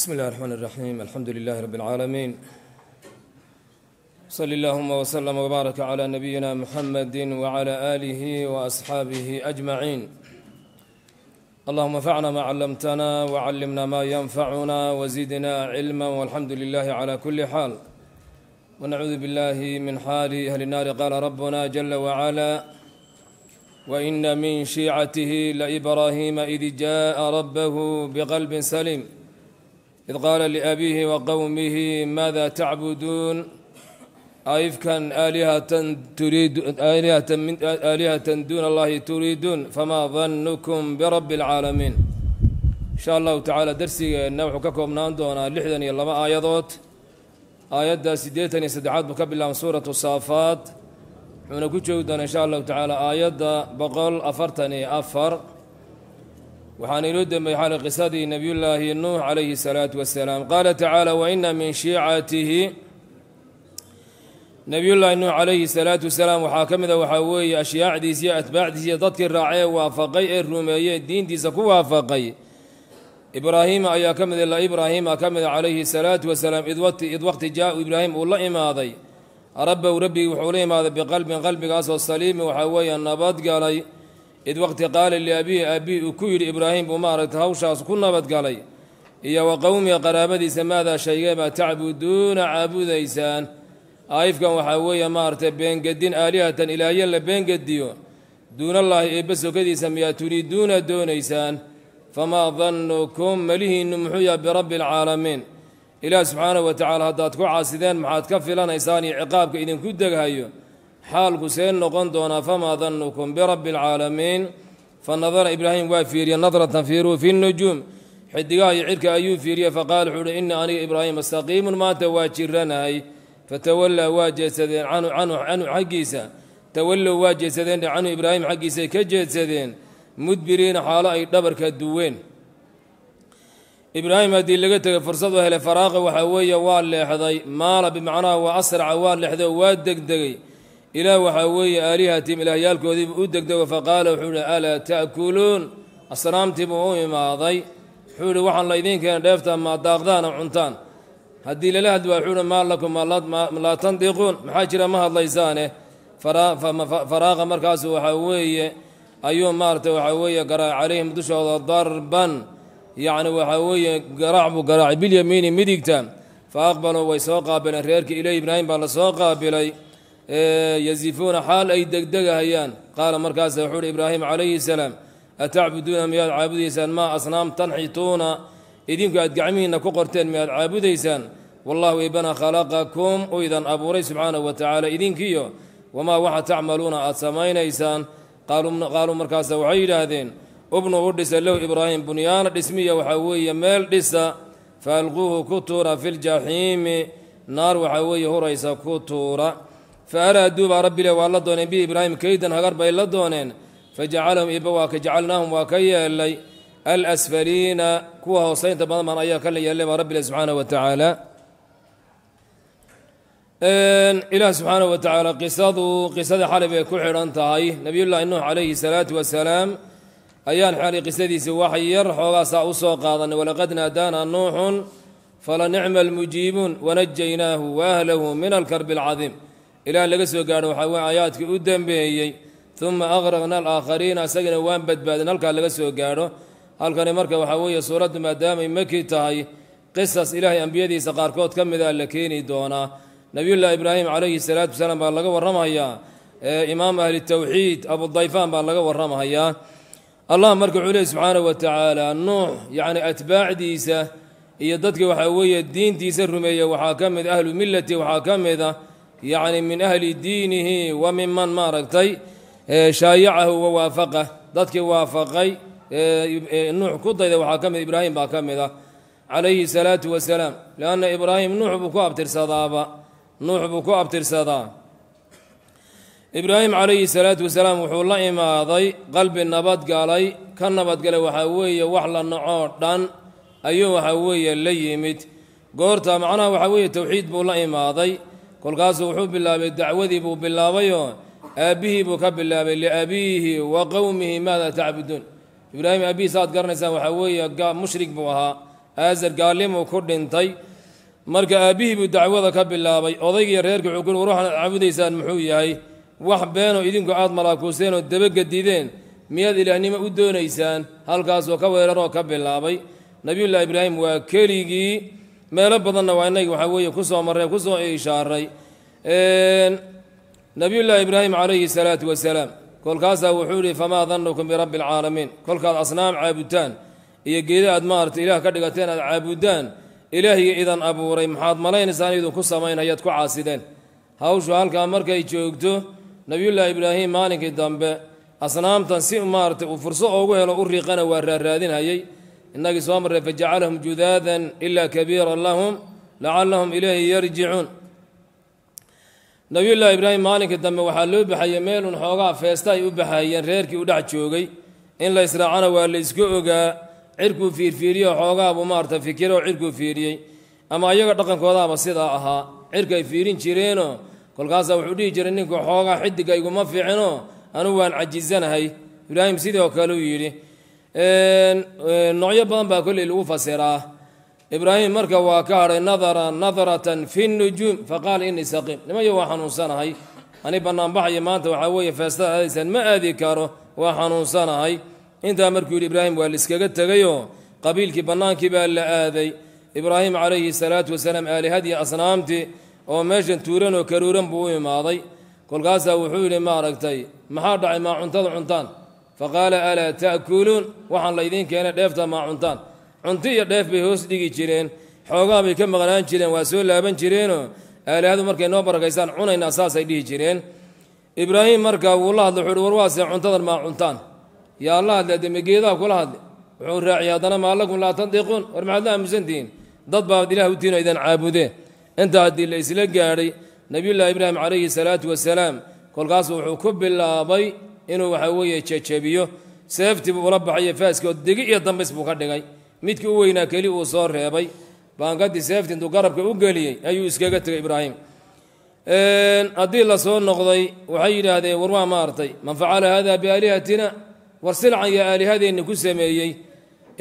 بسم الله الرحمن الرحيم الحمد لله رب العالمين صلى اللهم وسلم وبارك على نبينا محمد وعلى آله وأصحابه أجمعين اللهم فعنا ما علمتنا وعلمنا ما ينفعنا وزدنا علما والحمد لله على كل حال ونعوذ بالله من حال أهل النار قال ربنا جل وعلا وإن من شيعته لإبراهيم إذ جاء ربه بقلب سليم id qaala liabiihi wa qowmihi maada tacbuduun aifkan aalihatan duuna allahi turiiduun famaa dannukum birabbi اlcaalamiin insha allahu tacaala darsigeenna wuxuu ka koobnaan doonaa lixdan iyo laba aayadood aayadda siddeetan iyo saddexaad buu ka bilaabn suuratu saafaad wuxuuna ku joogi doonaa insha allahu tacaala aayadda boqol afartan iyo afar waxaana inoo dembeeyey xaali qisadii nebiyullaahi nuux calayhi salaatu wasalaam qaala tacaala waina min shiicatihi nebiyullaahi nuux calayhi salaatu wasalaam waxaa ka mid a ah waxaa weeye ashyaacdiisi iyo atbaacdiisi iyo dadkii raacee waafaqay ee rumeeyey diintiisa ku waafaqay ibraahiima ayaa ka mid ah, ilaa ibraahiima ka mida ah calayhi salaatu wasalaam id waqti jaa-u ibraahim uu la imaaday rabbow rabbigii wuxuu la imaaday biqalbin qalbigaasoo saliimi waxaa weeye nabadgalay id waqti qaala liabihi aabihi uu ku yidhi ibraahim buu maaragtay hawshaas ku nabadgalay iyo wa qowmiga qaraabadiisa maadaa shaygee baa tacbuduuna caabudaysaan aayifkan waxaa weeye maaragtay beengedin aalihatan ilaahyo la beengediyo duunallaahi eebbe sokadiisa miyaa turiiduuna doonaysaan famaa dannukum melihiinnu muxuu yaha birabbi alcaalamiin ilaah subxaanahu wa tacaala haddaad ku caasideen maxaad ka filanaysaan iyo ciqaabka idinku deghayo xaalku see noqon doonaa famaa dannukum birabbi fa nadara ibraahim waa fiiriyey nadratan fiiruu fi nujuum xidigaha iyo cirka ayuu fiiriyey faqaala wuxuu uhi innii aniga ibraahim astaqiimun maanta waa jiranahay fatawallaa waa jeedsadeen canhu xaggiisa tawallow waa jeedsadeen canhu ibraahim xaggiisa ka jeedsadeen mudbiriina xaalo ay dhabarka duween ibraahim haddii laga tegay fursad u helay faraaqa waxaa weeye waa leexday maala bimacnaha waa asraca waa leexday oo waa degdegay ilaah waxaa weeye aalihatihim ilaahyaalkoodiibu u degdego faqaala wuxuu ihi alaa ta'kuluun asnaamtiibuu u imaaday wuxuu ihi waxaan laydin keena dheefta ma daaqdaana cuntaan haddii lala hadli waa wuxuuhi maa lakum laa tandiquun maxaa jira ma hadlaysaane faraaqa markaasu waxaa weeye ayuu maaragtay waxaa weeye garaac calayhim dushooda darban yacni waxaa weeye garaac buu garaacay bilyamiini midigta fa aqbaluu way soo qaabileen reerkii iley ibraahim baa la soo qaabilay yasifuuna xaal ay degdegahayaan qaala markaasa wuxuu uhi ibraahim calayhi salaam atacbuduuna miyaad caabudaysaan maa asnaam tanxituuna idinku aad gacmihiinna ku qorteen miyaad caabudaysaan wallahu ibana khalaqakum uu idan abuuray subxaanahu wa tacaala idinkiyo wamaa waxa tacmaluuna aad samaynaysaan qaaluu markaasa waxay yidhaahdeen ubnu u dhisa low ibraahim bunyaana dhismiya waxaa weeye meel dhisa faalquuhu ku tuura fi ljaxiimi naar waxaa weeye huraysa ku tuura faaraaduu duuba rabbile waa la dooneen bi ibraahim kaydan hagar bay la dooneen fajacalahum iba waa ka jacalnaahum waa ka yeelay alasfaliina kuwa hoosaynta badan baan ayaa kala yeellay baa rabbi leh wa tacaala ilaah subxaana wa tacaala qisadu qisada xalib ay ku xidhan tahay nebiyullaahi nuux calayhi salaatu wasalaam ayaan xalay qisadiisa wax yar xoogaasaa u soo qaadanay walaqad naadaana nuuxun fala nicma almujiibuun wanajaynaahu waahlahu min alkarbi alcadiim ilaah laga soo gaadho waxaa weye aayaadkii u dembeeyey uma aqraqna alaakhariina isagana waan badbaadin halkaa laga soo gaadho halkani marka waxaa weeye suuraddu maadaamay maki tahay qisas ilaahay ambiyadiisa qaarkood ka mida ah la keeni doonaa nebiyullaahi ibraahim calayhi salaatu wasalaam baa laga warramahayaa imaam ahli tawxiid abudayfaan baa laga warramahayaa allah marka wuxuu lehi subxaanahu wa tacaala nuux yacni atbaacdiisa iyo dadka waxaa weeye diintiisa rumeeya waxaa ka mid ah ahlu millati waxaa ka mid a ah yacni min ahli diinihi wa miman maaragtay shaayacahu wa waafaqa dadkii waafaqay nuux ku dayda waxaa ka mid ibraahim baa ka mid ah calayhi salaatu wasalaam lianna ibraahim nuux buu ku abtirsadaaba nuux buu ku abtirsadaa ibraahim calayhi salaatu wasalaam wuxuu la imaaday qalbi nabadgalay ka nabadgalay waxa weeye wax la nocoo dhan ayuu waxaa weeye la yimid goorta macnaha waxaa weeye towxiid buu la imaaday kolkaasuu wuxuu bilaabay dacwadii buu bilaabayoo aabbihii buu ka bilaabay liabiihi wa qowmihi maada tacbuduun ibraahim aabbihiis aad garanaysaan waxaa weeye mushrig buu ahaa aasar gaalimuu ku dhintay marka aabbihii buu dacwada ka bilaabay odaygiiyo reerka wuxuu kuhi war waxaad caabudaysaan muxuu yahay wax beenoo idinku aad malaakuuseenoo dabagedideen miyaad ilaahnimo u doonaysaan halkaasuu ka weeraroo ka bilaabay nebiyullaahi ibraahim waa keligii meelo badanna waa inagi waxaa weeye kusoo marray kusoo ishaaray nabiyullaahi ibraahim calayhi salaatu wasalaam kolkaasaa wuxuu ihi famaa dannukum birabbi alcaalamiin kolkaad asnaam caabutaan iyo geeda aad maarata ilaah ka dhigateen aad caabudaan ilaahiga idan abuuray maxaad malaynaysaan idinku samaynhayaad ku caasideen hawshu halkaa markay joogto nabiyullaahi ibraahim maalinkii dambe asnaamtan si maaratay uu fursad oogu helo u riiqana waa raaraadinhayay inagii soo marray fajacalahum judaadan ilaa kabiira lahum lacallahum ilayhi yarjicuun nabiyullaahi ibraahim maalinkii dambe waxaa loo baxayey meelun xoogaa feesta ay u baxayeen reerkii u dhex joogay in la israacana waa la iska ogaa cirkuu fiirfiiriyo xoogaabuu maarata fikira cirkuu fiiriyey ama ayaga dhaqankoodaaba sidaa ahaa cirkay fiirin jireenoo kolkaasa wuxuu dhihi jiray ninku xoogaa xidigga iguma fiicinoo anu waan cajiisanahay ibraahim sidoo kale uu yidhi noocyo badan baa kolley lagu fasiraa ibraahim marka waa ka hadhay nadara nadaratan fi nujuum faqaala inii saqiim nimanyo waa xanuunsanahay ani banaanbaxayo maanta waxaa weeye feestada aadaysan ma aadi karo waa xanuunsanahay intaa markuu yidhi ibraahim waa laiskaga tegayoo qabiilkii bannaankii baa la aaday ibraahim calayhi salaatu wasalaam aalihadii asnaamtii oo meeshan tuuran oo karuuran buu u imaaday kolkaasaa wuxuu yidhi maaragtay maxaa dhacay maa cuntada cuntaan faqaala alaa taakuluun waxaan laydiin keenay dheefta maa cuntaan cunti iyo dheef bay hoos dhigi jireen xoogaa bay ka maqnaan jireen waa soo laaban jireenoo aalihadu markay noo barakaystaan cunaynaa saasay dhihi jireen ibraahim markaa wuu la hadlay wuxuuhi war waasee cuntadan maa cuntaan yaa la hadle dee mageedaha kula hadle wuxuu raaciya haddana maa lakum laa tandiquun war maxaad la aamusantihiin dad baad ilaah utiino idan caabudeen intaa haddii la gaadhay nebiyullaahi ibraahim calayhi salaatu wasalaam kolkaasuu wuxuu ku bilaabay inuu waxa weeye jejebiyo seeftiibuu ula baxayo faaskii oo digi iyo dambis buu ka dhigay midkii u weynaa keli uu soo reebay baankaddii seefti intuu garabka u geliyey ayuu iskaga tegay ibraahim haddii la soo noqday waxay yidhaahdeen warwaa maartay man facala hada biaalihatina war silcan iyo aalihadeenna ku sameeyey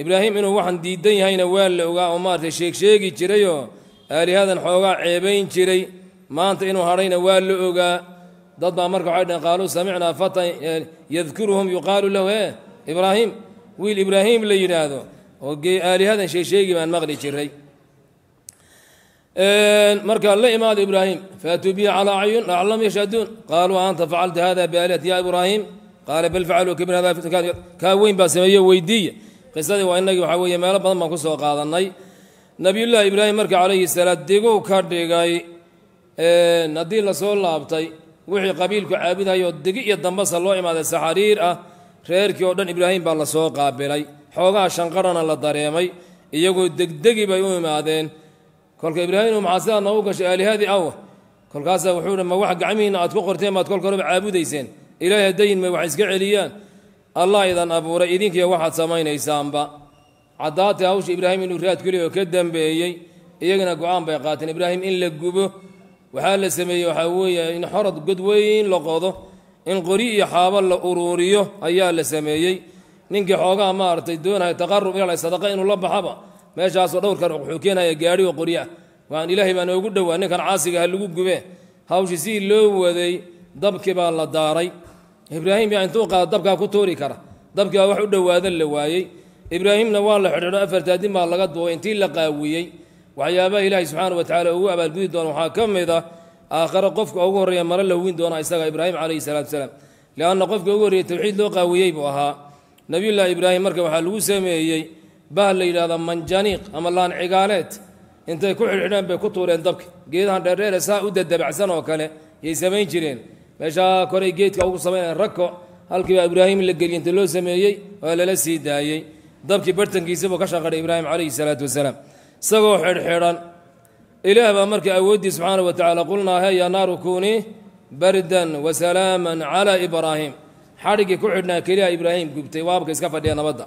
ibraahim inuu waxaan diidan yahayna waa la ogaa oo maartay sheegsheegi jirayoo aalihadan xoogaa ceebayn jiray maanta inuu hadhayna waa la ogaa dad baa marka waxay dhaheen qaaluu samicnaa fatan yadkuruhum yuqaalu lahu e ibraahim wiil ibraahim la yidhaahdo oo aalihadan sheegsheegi baan maqli jiray marka la imaado ibraahim faatuu bihi calaa acyun lacalahum yashhaduun qaaluu anta facalta hada biaalihati ya ibraahim qaala bal facaluu kabir hada kaa weyn baa sameeyo weydiiya qisadii waa inagii waxaa weeye meelo badan baan ku soo qaadanay nabiyullaahi ibraahim marka calayhi salaam diguu ka dhigay haddii lasoo laabtay wixii qabiilku caabudhayoo degi iyo dambasa loo imaaday saxariir ah reerkii oo dhan ibraahim baa lasoo qaabilay xoogaha shanqarana la dareemay iyagoo degdegi bay u imaadeen kolka ibraahim maxaa sidaa noogu gashay aalihadii awa kolkaasaa wuxuu dhi ma wax gacmihiinna aad ku qorteen maad kolka horeba caabudayseen ilaahi haddayin may wax iska celiyaan allah idan abuuray idinkiiyo waxaad samaynaysaanba caddaatay hawsha ibraahim inuu raad kuliya oo ka dambeeyey iyagana go-aan bay qaateen ibraahim in la gubo waxaa la sameeyey waxaa weeye in xorod god weyn la qodo in qori iyo xaabo la uruuriyo ayaa la sameeyey ninkii xoogaa maaragtay doonaya taqarub ilaa sadaqa inuu la baxaba meeshaasoo dhowrkan wuxuu keenaya gaari oo qori ah. waan ilaahay baa noogu dhowaa ninkan caasiga ha lagu gubee hawshii sidii loo waday dabkii baa la daaray ibraahim baa intuu qaado dabkaa ku tuuri kara dabkii baa wax u dhowaadan la waayey ibraahimna waa la xidhiidho afartaadin baa laga duubay intii la qaawiyey waxyaabaha ilaahay subxaana wa tacaala ugu abaalgudi doona waxaa ka mid ah aakhare qofka ugu horreeya mara la win doona isaga ibraahim calayhi salaatu salaam leanna qofka ugu horreeya towxiid loo qaawiyey buu ahaa nebiyullaahi ibraahim marka waxaa lagu sameeyey bahal la yidhahdaa manjaniiq ama laan cigaaneed intay ku xidhxidheen bay ku tuureen dabka geedahan dheerdheere saa u dadabacsan oo kale yay samayn jireen meeshaa koray geedka ugu samaynayeen rako halkii ibraahim la geliyey inta loo sameeyey waa lala sii daayey dabkii bartankiisabuu ka shaqadhay ibraahim calayhi salaatu wasalaam isagoo xidhxidhan ilaah baa marka awooddii subxaana wa tacaala qulnaahe yaa naaru kuunii bardan wasalaaman calaa ibraahim xadhiggii ku xidhnaa keliya ibraahim gubtay waabka iska fadhiya nabadda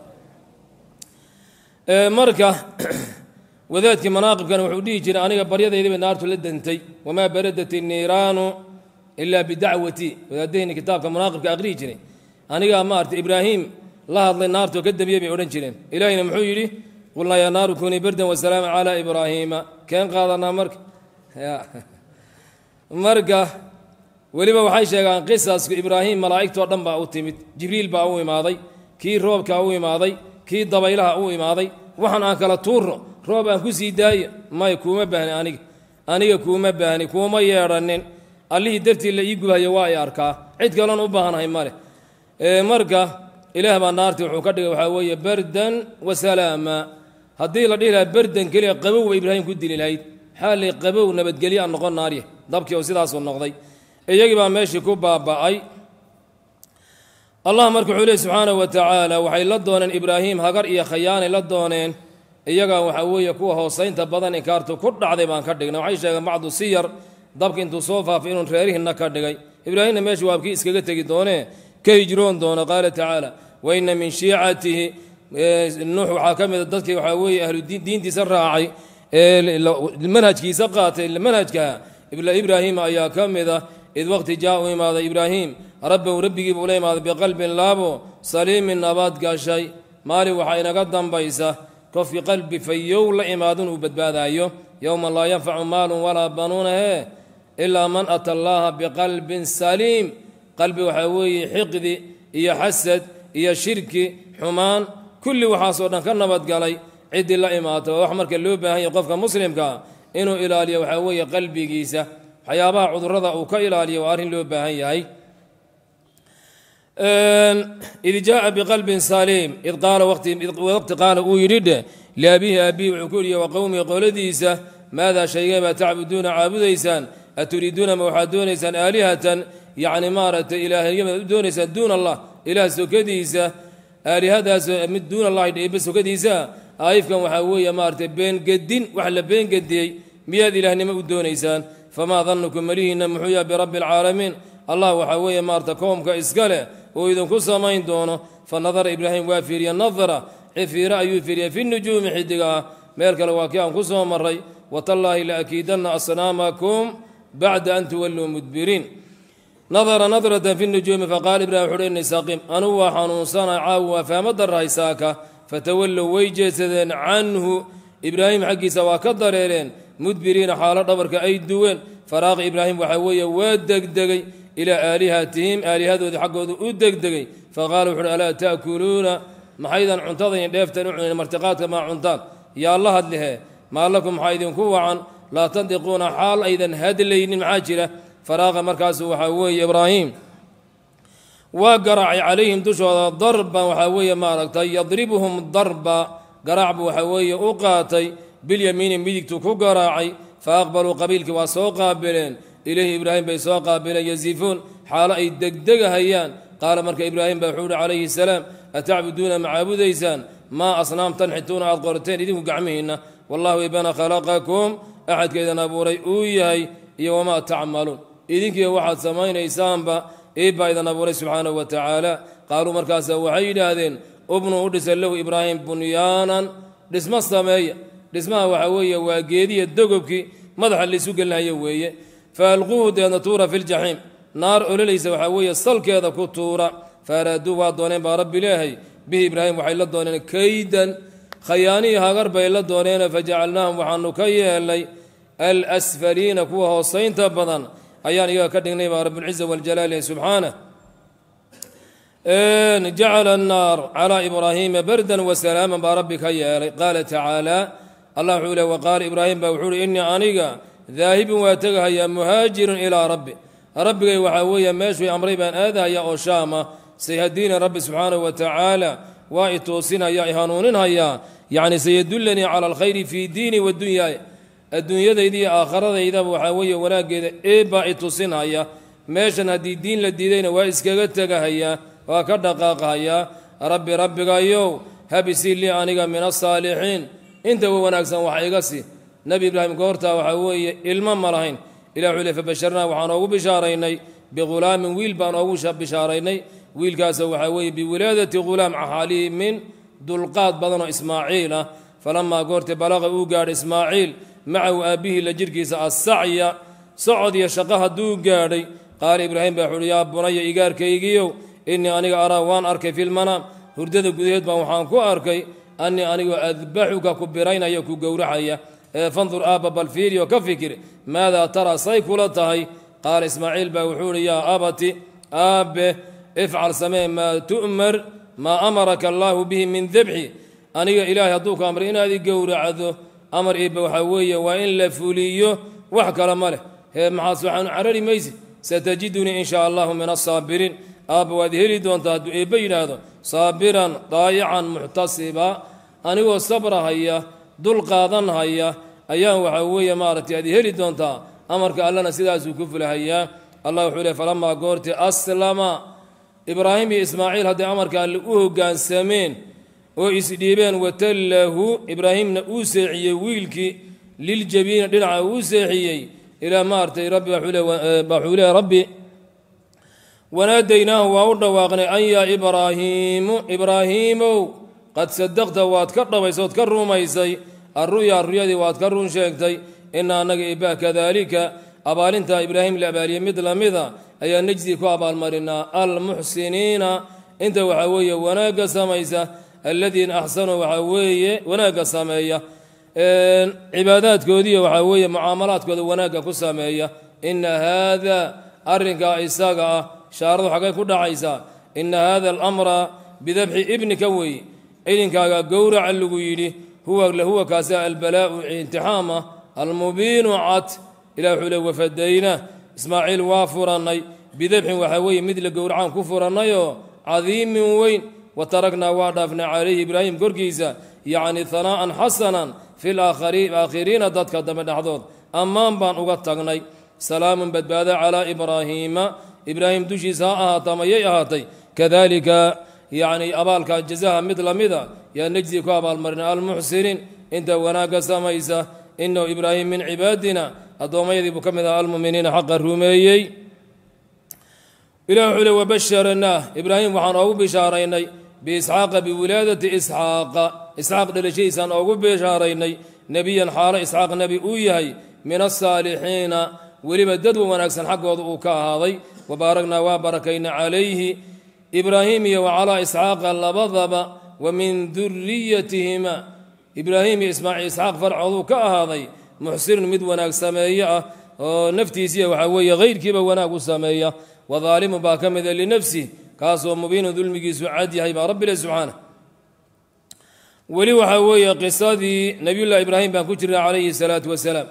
marka wadaadkii manaaqibkan wuxuu dhihi jiray aniga baryadaydaba naartu la dantay wamaa baradat inniiraanu ilaa bidacwati wadaadahayni kitaabka manaaqibka aqrihi jiray anigaa maarta ibraahim la hadlay naartoo ka damiyey bay odhan jireen ilaahiyna muxuu yidhi qulnaa yaa naaru kunii bardan wasalaama calaa ibraahiima keen qaadanaa marka marka weliba waxay sheegaan qisasku ibraahim malaa'igtoo dhan baa u timid jibriil baa u imaaday kii roobka u imaaday kii dabaylaha u imaaday waxaan aan kala tuurno roob aan ku sii daayo may kuuma baahni aniga aniga kuuma baahni kuuma yeedhanin allihii dartii la ii gubahayo waa i arkaa cid kaloon u baahanahay male marka ilaah baa naartii wuxuu ka dhigay waxaa weeye bardan wasalaama haddii la dhihi laha berdan keliya qabow ba ibraahim ku dili lahayd xaalay qabow nabadgelyo noqon naarya dabkii oo sidaasuu noqday iyagii baa meeshii ku baaba'ay allah marka wuxuu lehi subxaanahu wa tacaala waxay la dooneen ibraahim hagar iyo khayaanay la dooneen iyagaa waxaa weeye kuwa hoosaynta badan inkaartu ku dhacday baan ka dhignay waxay sheegeen bacdu siyar dabka intuu soo faafay inuun reerihinna ka dhigay ibraahimna meeshii waabkii iskaga tegi doonee ka hijroon doono qaala tacaala waina min shiicatihi Eh, nuux waxaa ka mida dadkii waxaa weeye ahludiin diintiisa raacay manhajkiisa qaatay manhajkaa ibraahiima ayaa ka mida id waqti jaa u imaada ibraahim rabbahu rabbigiiba ula imaaday biqalbin laabo saliimin abaad gashay maalin waxaa inaga dambaysa qofkii qalbi fayow la imaada inuu badbaadaayo yowma laa yanfacu maalun walaa banuuna hee ilaa man ata allaaha biqalbin saliim qalbi waxaa weeye xiqdi iyo xasad iyo shirki xumaan kulli waxaasoo dhan ka nabadgalay ciddii la imaato waa wax marka loo baahan yahy qofka muslimka inuu ilaaliyo waxaa weeye qalbigiisa waxyaabaha cudurada uu ka ilaaliyo waa arrin loo baahan yahay id jaaa biqalbin saliim id qaala waqti qaala uu yidhi dheh liabihi abihi wuxuu ku yihi wa qowmii qoladiisa maadaa shaygay baa tacbuduuna caabudaysaan aturiiduuna ma waxaad doonaysaan aalihatan yacni maaragtay ilaahayamaad u doonaysaan duun allah ilaah sokadiisa aalihadaas eh, mid duun allahi dheeba sogadiisaa aayifkan waxaa weeye maaragtay beengedin wax la beengediyey miyaad ilaahnimo u doonaysaan famaa dannukum malihiinna muxuu yaha birabbi alcaalamiin allah waxaa weeye maarata koomka iska leh oo idinku samayn doono fa nadara ibraahim waa fiiriya nadara cifiira ayuu fiiriyay fi nujuumi xidiga ah meel kale waa kii aan ku soo marray watallaahi la akiidanna asnaamakum bacda an tuwalluu mudbiriin nadara nadratan fi nujuumi faqaala ibrahim wuxuuhi innii saqiim anugu waa xanuunsanaa caawi waa faama darrahay saaka fatawallow way jeedsadeen canhu ibraahim xaggiisa waa ka dareereen mudbiriina xaalo dhabarka ay duween faraaqa ibraahim waxa weeye waa degdegay ilaa aalihatihim aalihadoodii xaggooda u degdegay faqaala wuxuuhi alaa ta'kuluuna maxaydan cuntadayn dheeftan u cunin martiqaadka maa cuntaan yaa la hadlihee maa lakum maxaa idinku wacan laa tandiquuna xaal aydan hadlaynin maxaa jira faraaqa markaasu waxaa weeye ibraahim waa garaacay calayhim dushooda darban waxaa weeye maaragtay yadribuhum darba garaacbu waxaa weeye u qaatay bilyamiini midigtu ku garaacay fa aqbaluu qabiilkii waa soo qaabileen ileyhi ibraahim bay soo qaabileen yasifuun xaalo ay degdegahayaan qaala marka ibraahim ba wuxuu uhi calayhi salaam atacbuduuna macaabudaysaan maa asnaam tanxituuna aad qorteen idinku gacmihiinna wallahu ibana khalaqakum axadkeedana abuuray uu yahay iyo wamaa tacmaluun idinkiiba waxaad samaynaysaanba ii idan abuuray subxaanahu wa tacaala qaaluu markaasa waxay yidhaahdeen ubnu u dhisa lahu ibraahim bunyaanan dhismo sameeya dhismaha waxaa weeye waa geediya dogobkii madaxa laysu gelinayo weeye fa alquuhu deedna tuura filjaxiim naar ololaysa waxaa weeye salkeeda ku tuura faaraaduu waa dooneen baa rabbi leehay bihi ibraahim waxay la dooneen kaydan khayaanihii hagar bay la dooneen fa jacalnaahum waxaanu ka yeelnay alasfaliina kuwa hoosaynta badan أيان يا كدن لي رب العزة والجلال سبحانه إن جعل النار على إبراهيم بردا وسلاما بربك يا قال تعالى الله حول وقال إبراهيم بوحول إني أنيقا ذاهب واتقها يا مهاجر إلى ربي ربي وعوي ماشي أمري بأن آذى يا أشامة سيهدين رب سبحانه وتعالى وإتوسنا يا إهانونها يا يعني سيدلني على الخير في ديني والدنيا adduunyadayda iyo aakhiradaydaba waxaa weeye wanaaggeeda eebaa itusinhaya meeshan haddii diin la diidayna waa iskaga tegahayaa waa ka dhaqaaqahayaa rabbi rabbigayow habisii lii aniga min asaalixiin inta wa wanaagsan wax iga si nebi ibraahim goortaa waxaa weeye ilmo ma lahayn ilah wuxuu le fabasharnaa waxaan oogu bishaaraynay bighulaamin wiil baan oogu bishaaraynay wiilkaasa waxaa weeye biwilaadati ghulaam min dulqaad badanoo ismaaciil ah falamaa goortay balaqa uu gaadha ismaaciil macahu aabbihii la jirhkiisa assacya socod iyo shaqo hadduu gaadhay qaala ibraahim baa wuxuuhi yaa bunaya igaarkaygiiow innii aniga araa waan arkay filmanaam hurdada gudaheed baan waxaan ku arkay annii anigo adbaxuka ku biraynaya ku gowracaya ee fandur aabba bal fiiriyo ka fikir maadaa taraa say kula tahay qaala ismaaciil baa wuxuu uhi yaa abati aabbe ifcal samee maa tu'mar maa amaraka allaahu bihi min debxi aniga ilaahay hadduu ku amray inaadi gowracdo amar iibba waxaa weeye waa in la fuliyo wax kale ma leh hee maxaas waxaanu carari maysi satajidunii in shaa allahu min asaabiriin aabba waad heli doontaa hadduu eebbe yidhaahdo saabiran daayican muxtasiba anigoo sabra haya dul qaadan haya ayaan waxaa weeye maaragtay aad heli doontaa amarka allana sidaasuu ku fulahayaa allah wuxuu leey falamaa goorti aslama ibraahim iyo ismaaciil hadday amarka alle u hoggaansameen oo isdhiibeen watallaahu ibraahimna uu seexiyey wiilkii liljabiina dhinaca uu seexiyey ilaa maartay rabbaxuule rabbi wanaadaynaahu waa u dhawaaqnay an yaa ibraahiimu ibraahiimow qad sadaqta waad ka dhabaysood ka rumaysay arruya ruyadii waad ka run sheegtay ina annaga ibah kadaalika abaalintaa ibraahim la abaaliyey mid la mida ayaa najdii ku abaalmarinaa almuxsiniina inta waxaa weeye wanaagga samaysa aladiina axsanuu waxaa weeye wanaagga sameeya cibaadaadkoodiiy waxaa weeye mucaamalaadkooda wanaagga ku sameeya ina haada arinkaa isaga ah shaaradu xaggay ku dhacaysaa ina haada alamra bidabxi ibnika weeye idinkaaga gowraca lagu yidhi huwa lahuwa kaasi albalaau intixaam almubiinu cad ilah wuxuu le wafadaynaa ismaaciil waa furannay bidabxin waxaa weeye mid la gowracaan ku furannayoo cadiimin weyn wa taragnaa waa dhaafnay calayhi ibraahim korkiisa yacni thanaaan xasanan fi laakhiriina dadka dambe dhexdood ammaan baan uga tagnay salaamun badbaada calaa ibraahiima ibraahim dushiisa ha ahaato ama ahaatay kadalika yacni abaalka jazaha mid lamida yaa najzi ku abaalmarina almuxsiniin inta wanaagga samaysa inahu ibraahim min cibaadina buu ka mid ah almuminiina xaqa rumeeyey ilah wuxuu le wabasharnaah ibraahim waxaan oogu bishaaraynay biisxaaqa biwilaadati isxaaqa isxaaq dhalashadiisaan oogu bishaaraynay nebiyan xaalo isxaaq nebi uu yahay min asaalixiina weliba dad wanaagsan xaggooda uu ka ahaaday wabaaragnaa waa barakayna calayhi ibraahim iyo wacalaa isxaaqa labadaba wa min duriyatihima ibraahim iyo ismaaciil isxaaq farcooduu ka ahaaday muxsinun mid wanaag sameeye ah oo naftiisiya waxa weeye hayrkiiba wanaag u sameeya wadaalimu baa ka mida linafsih kaasoo mubiinu dulmigiisu cad yahay baa rabbile subxaana weli waxaa weeye qisadii nebiyullahi ibraahim baan ku jirnay calayhi salaatu wasalaam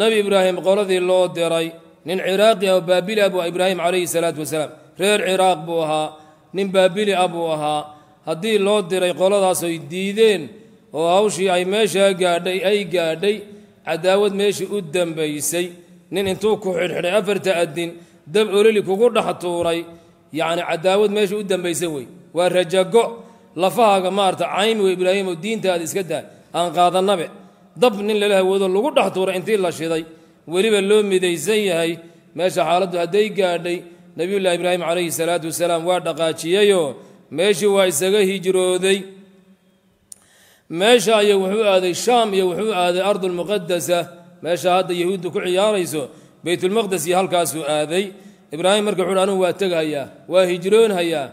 nebi ibraahim qoladii loo diray nin ciraaqi ah oo baabili ah buu ibraahim calayhi salaatu wasalaam reer ciraaq buu ahaa nin baabili ah buu ahaa haddii loo diray qoladaas ay diideen oo hawshii ay meeshaa gaadhay ay gaadhay cadaawad meeshii u dambaysay nin intuu ku xidhxidhay dab ololi kugu dhex tuuray yani cadaawad meesha u dambaysa wey waa rajago lafahaaga maarata caymi wey ibraahimo diintaada iska daa aan qaadanabe dab nin lala hawoodo lagu dhex tuuray intii la shiday weliba loo midaysan yahay meesha xaaladdu hadday gaadhay nebiyullaahi ibraahim calayhi salaatu wasalaam waa dhaqaajiyeyoo meeshii waa isaga hijrooday meesha iyo wuxuu aaday shaam iyo wuxuu aaday ardulmuqadasa meesha hadda yahuuddu ku ciyaarayso baytulmaqdes halkaasuu aaday ibraahim marka wuxuuhi anugu waa teghayaa waa hijroonhayaa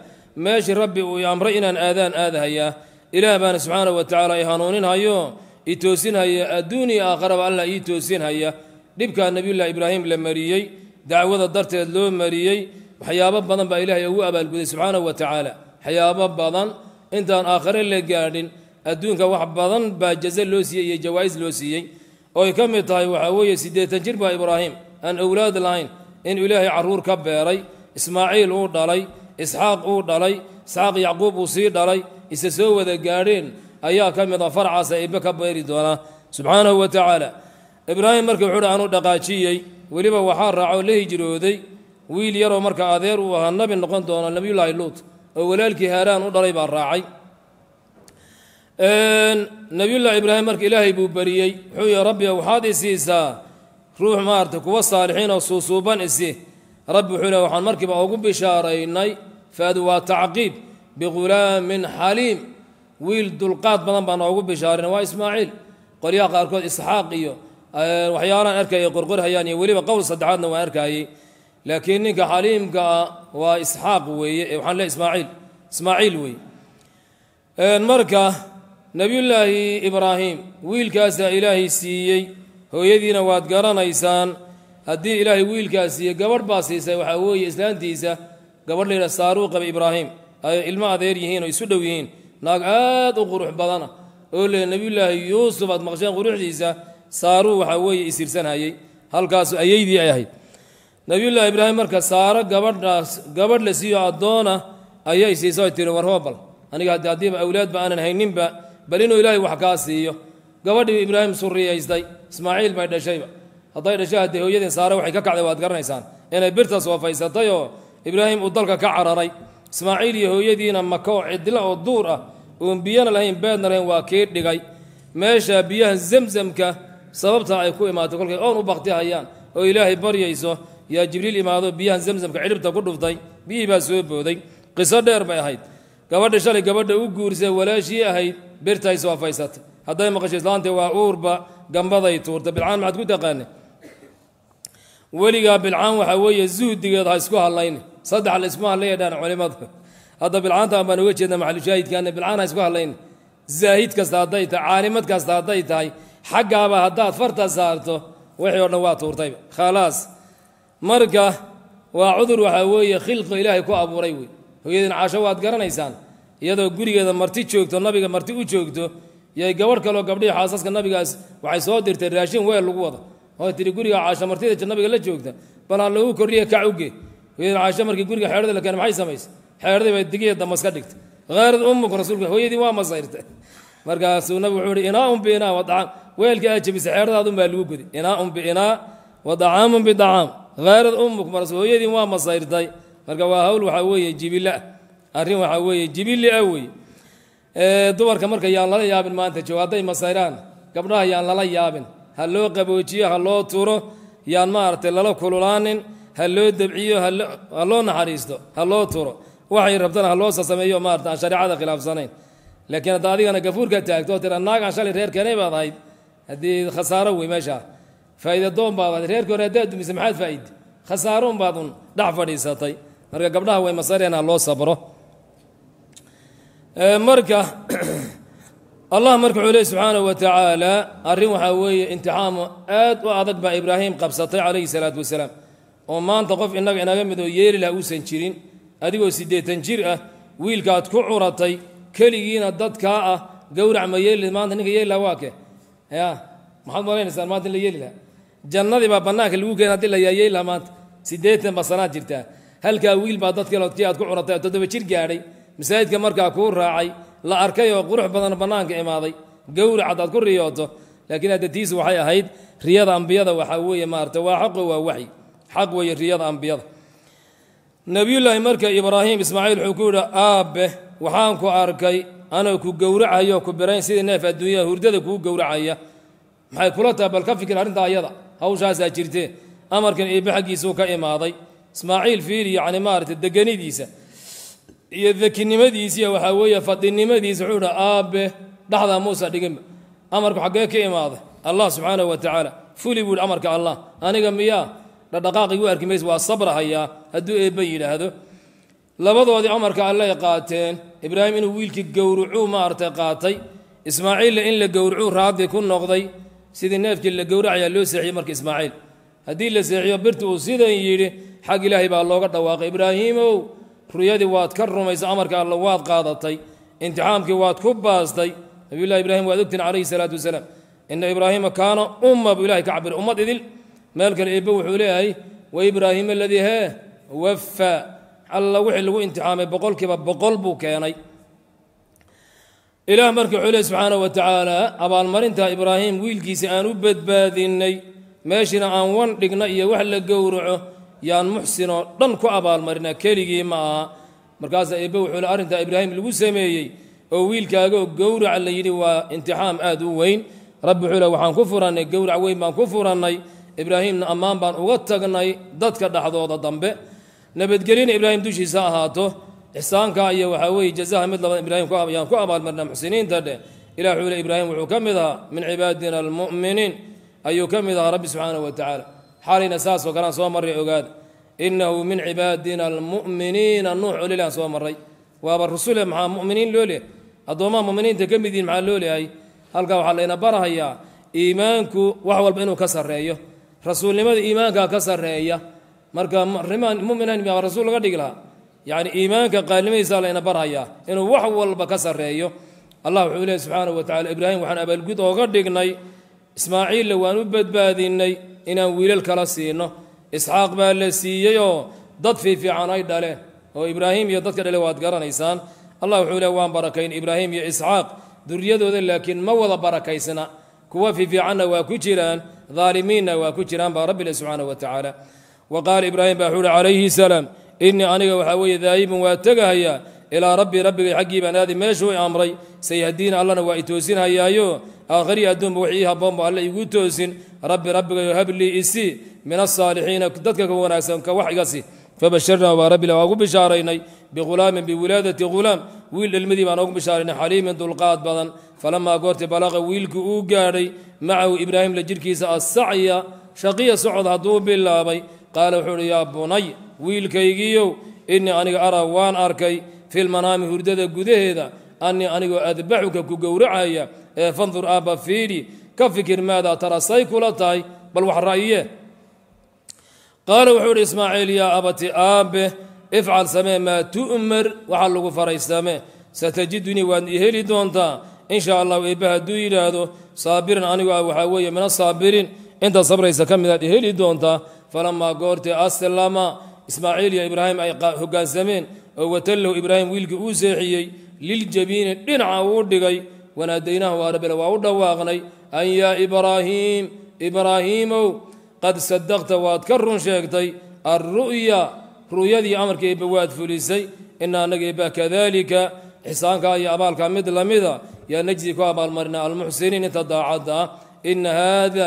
meeshii rabbi uu amray inaan aadaan aadhayaa ilaah baana subxaana wa tacaala i hanuuninhayo i toosinhaya adduun iyo aakharaba allah ii toosinhaya dhibkaa nebiyullaahi ibraahim la mariyey dacwada darteed loo mariyey waxyaabo badan baa ilaahay ugu abaalguday subxaanahu wa tacaala waxyaabo badan intaan aakhare la gaadhin adduunka wax badan baa jaza loo siiyey iyo jawaa'is loo siiyey ooy ka mid tahay waxaa weeye siddeetan jir baa ibraahim aan owlaad lahayn inuu ilaahay caruur ka beeray ismaaciil uu dhalay isxaaq uu dhalay isxaaq yacquub uu sii dhalay isa soo wada gaadheen ayaa ka mid a farcaasa ibe ka beeri doonaa subxaanahu wa tacaala ibraahim markii wuxuuhi aanu dhaqaajiyey weliba waxaa raaca la hijrooday wiil yaroo marka adeer uu ahaa nabi noqon doona nabiyulaahi luut oo walaalkii haaraan u dhalay baa raacay nabiyullaahi ibraahim marka ilaahay buu beriyey wuxuu yihi rabbi waxaad isiisaa ruux maarata kuwa saalixiin oo suusuuban isi rabbi wuxuu leh waxaan markiiba ugu bishaaraynay faadu waa tacqiib bighulaamin xaliim wiil dulqaad badan baa oogu bishaarin waa ismaaciil qolyaha qaarkood isxaaq iyo waxyaalaan arkayay qorqorhayaan iyo weliba qowl saddexaadna waan arkaayey laakiin ninka xaliimka ah waa isxaaq weeye waxaan le ismaaciil ismaaciil weeye marka nebiyullaahi ibraahim wiilkaasaa ilaahay siiyey hooyadiina waad garanaysaan haddii ilaahay wiilkaas siiye gabadh baa siisay waxaa weeye islaantiisa gabadh la saaruu qaba ibraahim ay ilmo adeer yihiin oo isu dhow yihiin naag aad u qurux badana oo le nebiyulaahi yuusuf aad maqsheen quruxdiisa saaruu waxaa weeye isirsanhayey halkaas ayaydii ay ahayd nebiyullaahi ibraahim marka saaro gabadhaas gabadh la siiyo addoona ayay siiso ay tiri warhoobal aniga haddiiba awlaadba aanan hayninba bal inuu ilaahay wax kaa siiyo gabadhii ibraahim suriyaystay ismaaciil bay dhashayba hadday dhashay haddee hooyadii saare waxay ka kacday waad garanaysaan inay birtaas waafaysatay oo ibraahim uu dalka ka cararay ismaaciil iyo hooyadiina maka oo cidla oo duur ah oon biyana lahayn beedna lahayn waa kii dhigay meesha biyaha zemzamka sababtaa ay ku imaatay kolkay oon u bakti hayaan oo ilaahay baryayso yaa jibriil imaado biyaha zemzamka cidhibta ku dhuftay biyihii baa soo booday qiso dheer bay ahayd gabadha shalay gabadha u guursay walaashii ahayd birtays waafaysatay hadday maqashay islaantay waa uurba gambaday tuurta bilcaan maxaad ku taqaane weligaa bilcaan waxaa weeye zuhdigeeda ha isku hadlayne saddex la isma hadlaya dhaan culimada hadda bilcaantaan baan uga jeedna maxalushaahidkaana bilcaan ha isku hadlayne zaahid kasta hadday tahay caalimad kasta hadday tahay xaggaaba haddaad farta saarto wixii o dhan waa tuurtayba khalaas marka waa cudur waxaa weeye khilqi ilaahay ku abuuray wey hooyadeen caasho waad garanaysaan iyadoo gurigeeda marti joogto nabiga marti u joogto iyo gabadh kaleo gabdhihii xaasaska nabigaas waxay soo dirtay raashin weel lagu wada oo tiri guriga caasho martida nabiga la joogta bal ha lagu kordhiye kacuge caasho markii guriga xeerada la keen maxay samaysay xeeradii bay digiya damas dhigtay haarad ummuku rasuulka hooyadii waa masayrtay markaasuu nabigu wuxuu hi inaaun biinaa wadacaam weelka aad jabisay xeeradaadun baa lagu goday inaaun biinaa wadacaamun bidacaam haarad ummuk marasul hooyadiin waa masayrtay marka waa hawl waxaa weeye jibila arrin waxaa weeye jibili ah weye dumarka marka yaan lala yaabin maanta joog hadday masayraan gabdhaha yaan lala yaabin ha loo qaboojiyo ha loo tuuro yaan maaragtay lala kululaanin ha loo dabciyo ha loo naxariisto ha loo tuuro waxay rabtana ha loo sasameeyo maarata aan shareecada khilaafsanayn laakiin hadda adigana gafuurka taagto oo tira naagaan shalay reer keenay baad ahayd haddii khasaaro wey meeshaa faa'iidadoon baad ahayd reerkii hore haddaad dumisay maxaad faa'ide khasaaroon baad un dhex fadhiisatay marka gabdhaha way masayreen ha loo sabro marka allah marka wuxuu leey subxaanahu wa tacaala arrin waxaa weeye intixaamo aad u adag baa ibraahim qabsatay calayhi salaatu wasalaam oo maanta qof inaga inaga midoo oo yeeli laha uusan jirin adigoo siddeetan jir ah wiilkaad ku curatay keligiina dadkaa ah gowrac ma yeelila maanta ninka yeeli waa ke ya maxaad malaynaysaa maanta in la yeeli laha jannadii baa bannaanka lagu keena hadii la yaayeeli laha maanta siddeetan baa jirtaa halkaa wiil baa dadka loktii aad ku curatay oo toddoba jir gaadhay masaajidka markaa kuu raacay la arkay oo qurux badan bannaanka imaaday gowracad aad ku riyooto laakiin hadatiisu waxay ahayd riyada ambiyada waxaa weeye maarata waa xaqo waa waxy xaq weeye riyada ambiyada nebiyullaahi marka ibraahim ismaaciil wuxuu ku yidhi aabbe waxaan ku arkay anoo ku gowracayo ku birayn sidii neef adduunyada hurdada kuu gowracaya maxay kula tahay bal ka fikir arrintaa ayada hawshaasaa jirtee amarkan eebbe xaggiisuu ka imaaday ismaaciil fiiri yacni maarata deganidiisa iyo dakinimadiisiiy waxaa weeye fadinimadiisa wuxuu dha aabbe dhaxdaa muusa dhiginba amarku xaggee ka imaaday allah subxaanahu wa tacaala fuli buu amarka allah aniga miyaa dhadhaqaaqigu arki mays waa sabrahayaa hadduu eebba yidhaahdo labadoodii amarka alley qaateen ibraahim inuu wiilkii gowrucuu maaragtay qaatay ismaaciilla in la gowrucuu raadi ku noqday sidii neefkii la gowracayaa loo seexiyey marka ismaaciil haddii la seexiyo birta uu sidan yidhi xag ilaahay baa looga dhawaaqay ibraahiimow ru'yadii waad ka rumaysay amarka alla waad qaadatay imtixaamkii waad ku baastay nabiyulahi ibraahim waad ogtiin calayhi salaatu wasalaam ina ibraahiima kaana umma buu ilahay ka cabira ummad idil meel kale eebbe wuxuu leeyahay waibraahiim aladii hee wafa alla wixii lagu imtixaamay boqolkiiba boqol buu keenay ilaah marka wuxuu leey subxaana wa tacaala abaalmarinta ibraahim wiilkiisa aan u badbaadinay meeshiina aan wan dhigna iyo wax la gowraco yaan muxsinoo dhan ku abaalmarina keligii aha markaasa eebbe wuxuule arrintaa ibraahim lagu sameeyey oo wiilkaagaoo gowraca la yidhi waa intixaam aad u weyn rabbi wuxuule waxaan ku furannay gowrac weyn baan ku furannay ibraahimna ammaan baan uga tagnay dadka dhexdooda dambe nabadgelina ibraahim dushiisa ahaato ixsaankaa iyo waxaa weeye jazaha mid labadan ibraahim yaan ku abaalmarina muxsiniinta dheh ilah wuxuule ibraahim wuxuu ka mid ahaa min cibaadina almu'miniin ayuu ka mid ahaa rabbi subxaanahu wa tacaala xaalayna saasoo kalean soo maray ogaada innahu min cibaadina almu'miniina nuux olile soo maray waaba rusule maxaa muminiin loo lehay addoomaha muminiinta ka mid yihin maxaa loo lehay halkaa waxaa layna barahayaa iimaanku wax walba inuu ka sarreeyo rasuulnimada iimaankaa ka sarreeya marka muminan rasuul laga dhigi lahaa yacni iimaanka qaalimadiisaa layna barhayaa inuu wax walba ka sarreeyo allah wuxuu lehy subxaanahu wa tacala ibraahim waxaan abaalguud ooga dhignay ismaaciilla waan u badbaadinay inaan wiilal kala siino isxaaq baa la siiyeyoo dad fiifiican ay dhale oo ibraahim iyo dadka dhale waad garanaysaan allah wuxuu leh waan barakayn ibraahim iyo isxaaq duriyadooda laakiin ma wada barakaysna kuwa fiifiicanna waa ku jiraan daalimiinna waa ku jiraan baa rabbi leh subxaana wa tacaala wa qaala ibraahim baa wuxuu uhi calayhi salaam innii aniga waxaa weeye daa'ibun waa tegahayaa ilaa rabbi rabbigay xaggii baan aadi meeshuu i amray sayhadiina allana waa i toosinhayaayo aakhirii adduunba wix haboonba alle igu toosin rabbi rabbigayo hablii isi min asaalixiina dadka ka wanaagsan ka wax igasi fabasharnaa baa rabbi waa ugu bishaaraynay bighulaamin biwilaadati ghulaam wiil dhelmadii baan ugu bishaaraynay xaliimin dulqaad badan falamaa goorta balaqa wiilku uu gaadhay macahu ibraahim la jirhkiisa assacya shaqiya socod hadduu bilaabay qaala wuxuu uhi yaa bunay wiilkaygiiyow innii aniga araa waan arkay fi lmanaami hurdada gudaheeda anii anigoo adbaxuka ku gowracaya ee fandur aabba fiidi ka fikir maadaa tara kula tahay bal wax ra'ye qaala wuxuu idhi ismaaciil yaa abati aabbe ifcal samee maa tu'mar waxaa lagu faray satajidunii waad ii heli doontaa in sha allahu eebba hadduu yidhaahdo saabiran anigu ah waxaa weeye mina saabiriin intaad sabraysa ka midaad ii heli doontaa falammaa goortee aslama ismaaciil iyo ibraahim ay hoggaansameen oo watallahu ibraahim wiilkii uu seexiyey liljabiini dhinaca uu dhigay wanaadaynaahu waarabil waa u dhawaaqnay an yaa ibraahiim ibraahiimow qad sadaqta waad ka run sheegtay alru'ya ru'yadii amarkii waad fulisay ina annaga eebbaa kadaalika xisaankaa iyo abaalkaa mid la mida yaa najdi ku abaalmarina almuxsiniin inta daacadda ah ina haada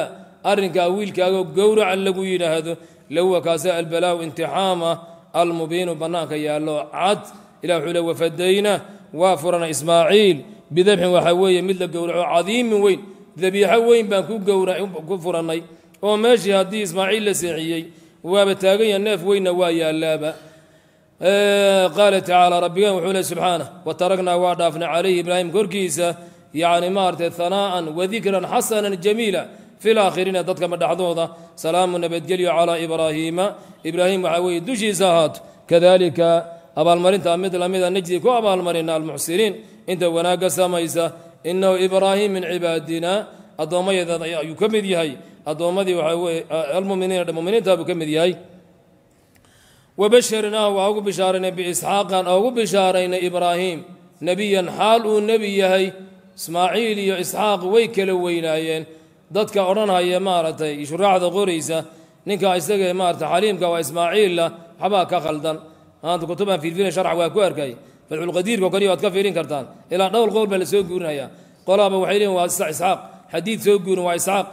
arrinkaa wiilkaagoo gowraca lagu yidhaahdo lahuwa kaasa albalaa'u imtixaam ah almubiinu bannaanka yaallo cad ilah wuxuu le wafadaynaa waa furana ismaaciil bidabxin waxaa weeye mid la gowraco cadiimin weyn dabiixo weyn baan ku furannay oo meeshii haddii ismaaciil la seexiyey waaba taaganya neef weynna waa yaallaaba qaala tacaala rabbigan wuxuu le subxaana wa taragnaa waa dhaafnay calayhi ibraahim korkiisa yacni maartay hanaa'an wadikran xasanan jamiila fi laakhiriina dadkama dhexdooda salaamu nabadgelyo calaa ibraahiima ibraahim waxaa weeye dushiisa ahaato kadalika abaalmarinta mid lamida najdi ku abaalmarina almuxsiniin inta wanaagga samaysa inahu ibraahim min cibaadina addoommayadeed ayuu ka mid yahay addoommadii waxaa weye almuminiina muminiintaabuu ka mid yahay wabasharnaahu waa ugu bishaaranay biisxaaqan oo ugu bishaaraynay ibraahim nebiyan xaal uu nebi yahay ismaaciil iyo isxaaq way kala weynaayeen dadka odhanaya maaragtay shuraaxda qoraysa ninka isagae maarata xaliimka waa ismaaciilla waxbaa ka khaldan maanta kutubaan fiilfilay sharx waa ku arkay falculqadiirka o kaliya waad ka fiirin kartaan ilaa dhowr qowl baa la soo guurinaya qolaaba waxay leeyiin waa isxaaq xadiid soo guurin waa isxaaq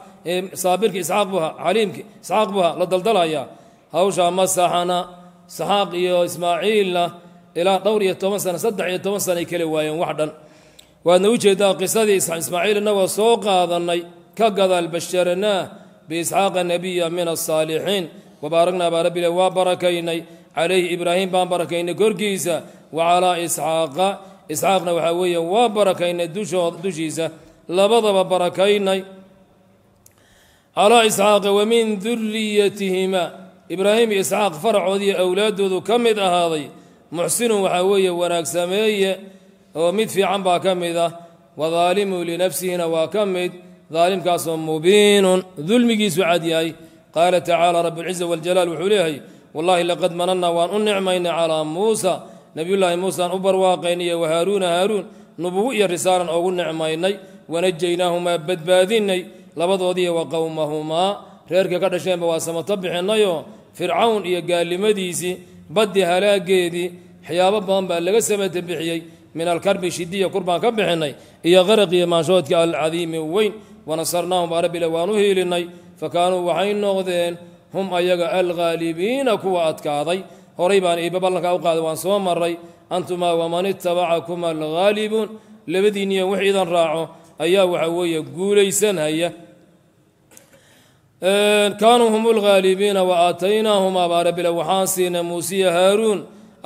saabirki isxaaq buha xaliimki isxaaq buha la daldalaya hawshaa ma saxana saxaaq iyo ismaaciilna ilaa dhowr iyo toban sano saddex iyo toban sano ay kala waayeen wax dhan waadna u qisadii ismaaciil innagoo soo qaadannay ka gadaal basharanaa biisxaaqa nabiya min asaalixiin wabaaragnaa baarabile waa barakaynay calayhi ibraahim baan barakaynay korkiisa wa calaa isxaaqa isxaaqna waxaa weeye waa barakaynay dushiisa labadaba barakaynay calaa isxaaqa wamin duriyatihima ibraahim iyo isxaaq faracoodiiyo awlaadoodu ka mid ahaaday muxsinun waxaa weeye wanaag sameeye oo mid fiican baa ka mid ah wadaalimu linafsihina waa ka mid daalimkaasoo mubiinun dulmigiisu cad yahay qaala tacaala rabbiاlciza waljalaal wuxuu leeyahay wallaahi laqad manannaa waan u nicmaynay calaa muusa nebiyullaahi muusaan u barwaaqaynay iyo wahaaruuna haaruun nubuwo iyo risaalan ogu nicmaynay wanajaynaahumaa badbaadinay labadoodiiyo wa qowmahumaa reerka ka dhasheenba waa samato bixinayoo fircawn iyo gaalimadiisii baddi halaageedii waxyaabo badan baa laga samata bixiyey min alkarbi shidiya kurbaan ka bixinay iyo qaraq iyo maanshoodka alcadiimi weyn wanasarnaahum arabila waanu hiilinay fakaanuu waxay noqdeen hum ayaga alghaalibiina kuwa adkaaday horay baan iiba ballankaa u qaaday waan soo maray antumaa waman itabacakuma alghaalibuun labadiinniya wix idan raaco ayaa waxa weeye guulaysanhaya kaanuu hum lhaalibiina wa aataynaahum abaarabila waxaan siinay muusiya haaruun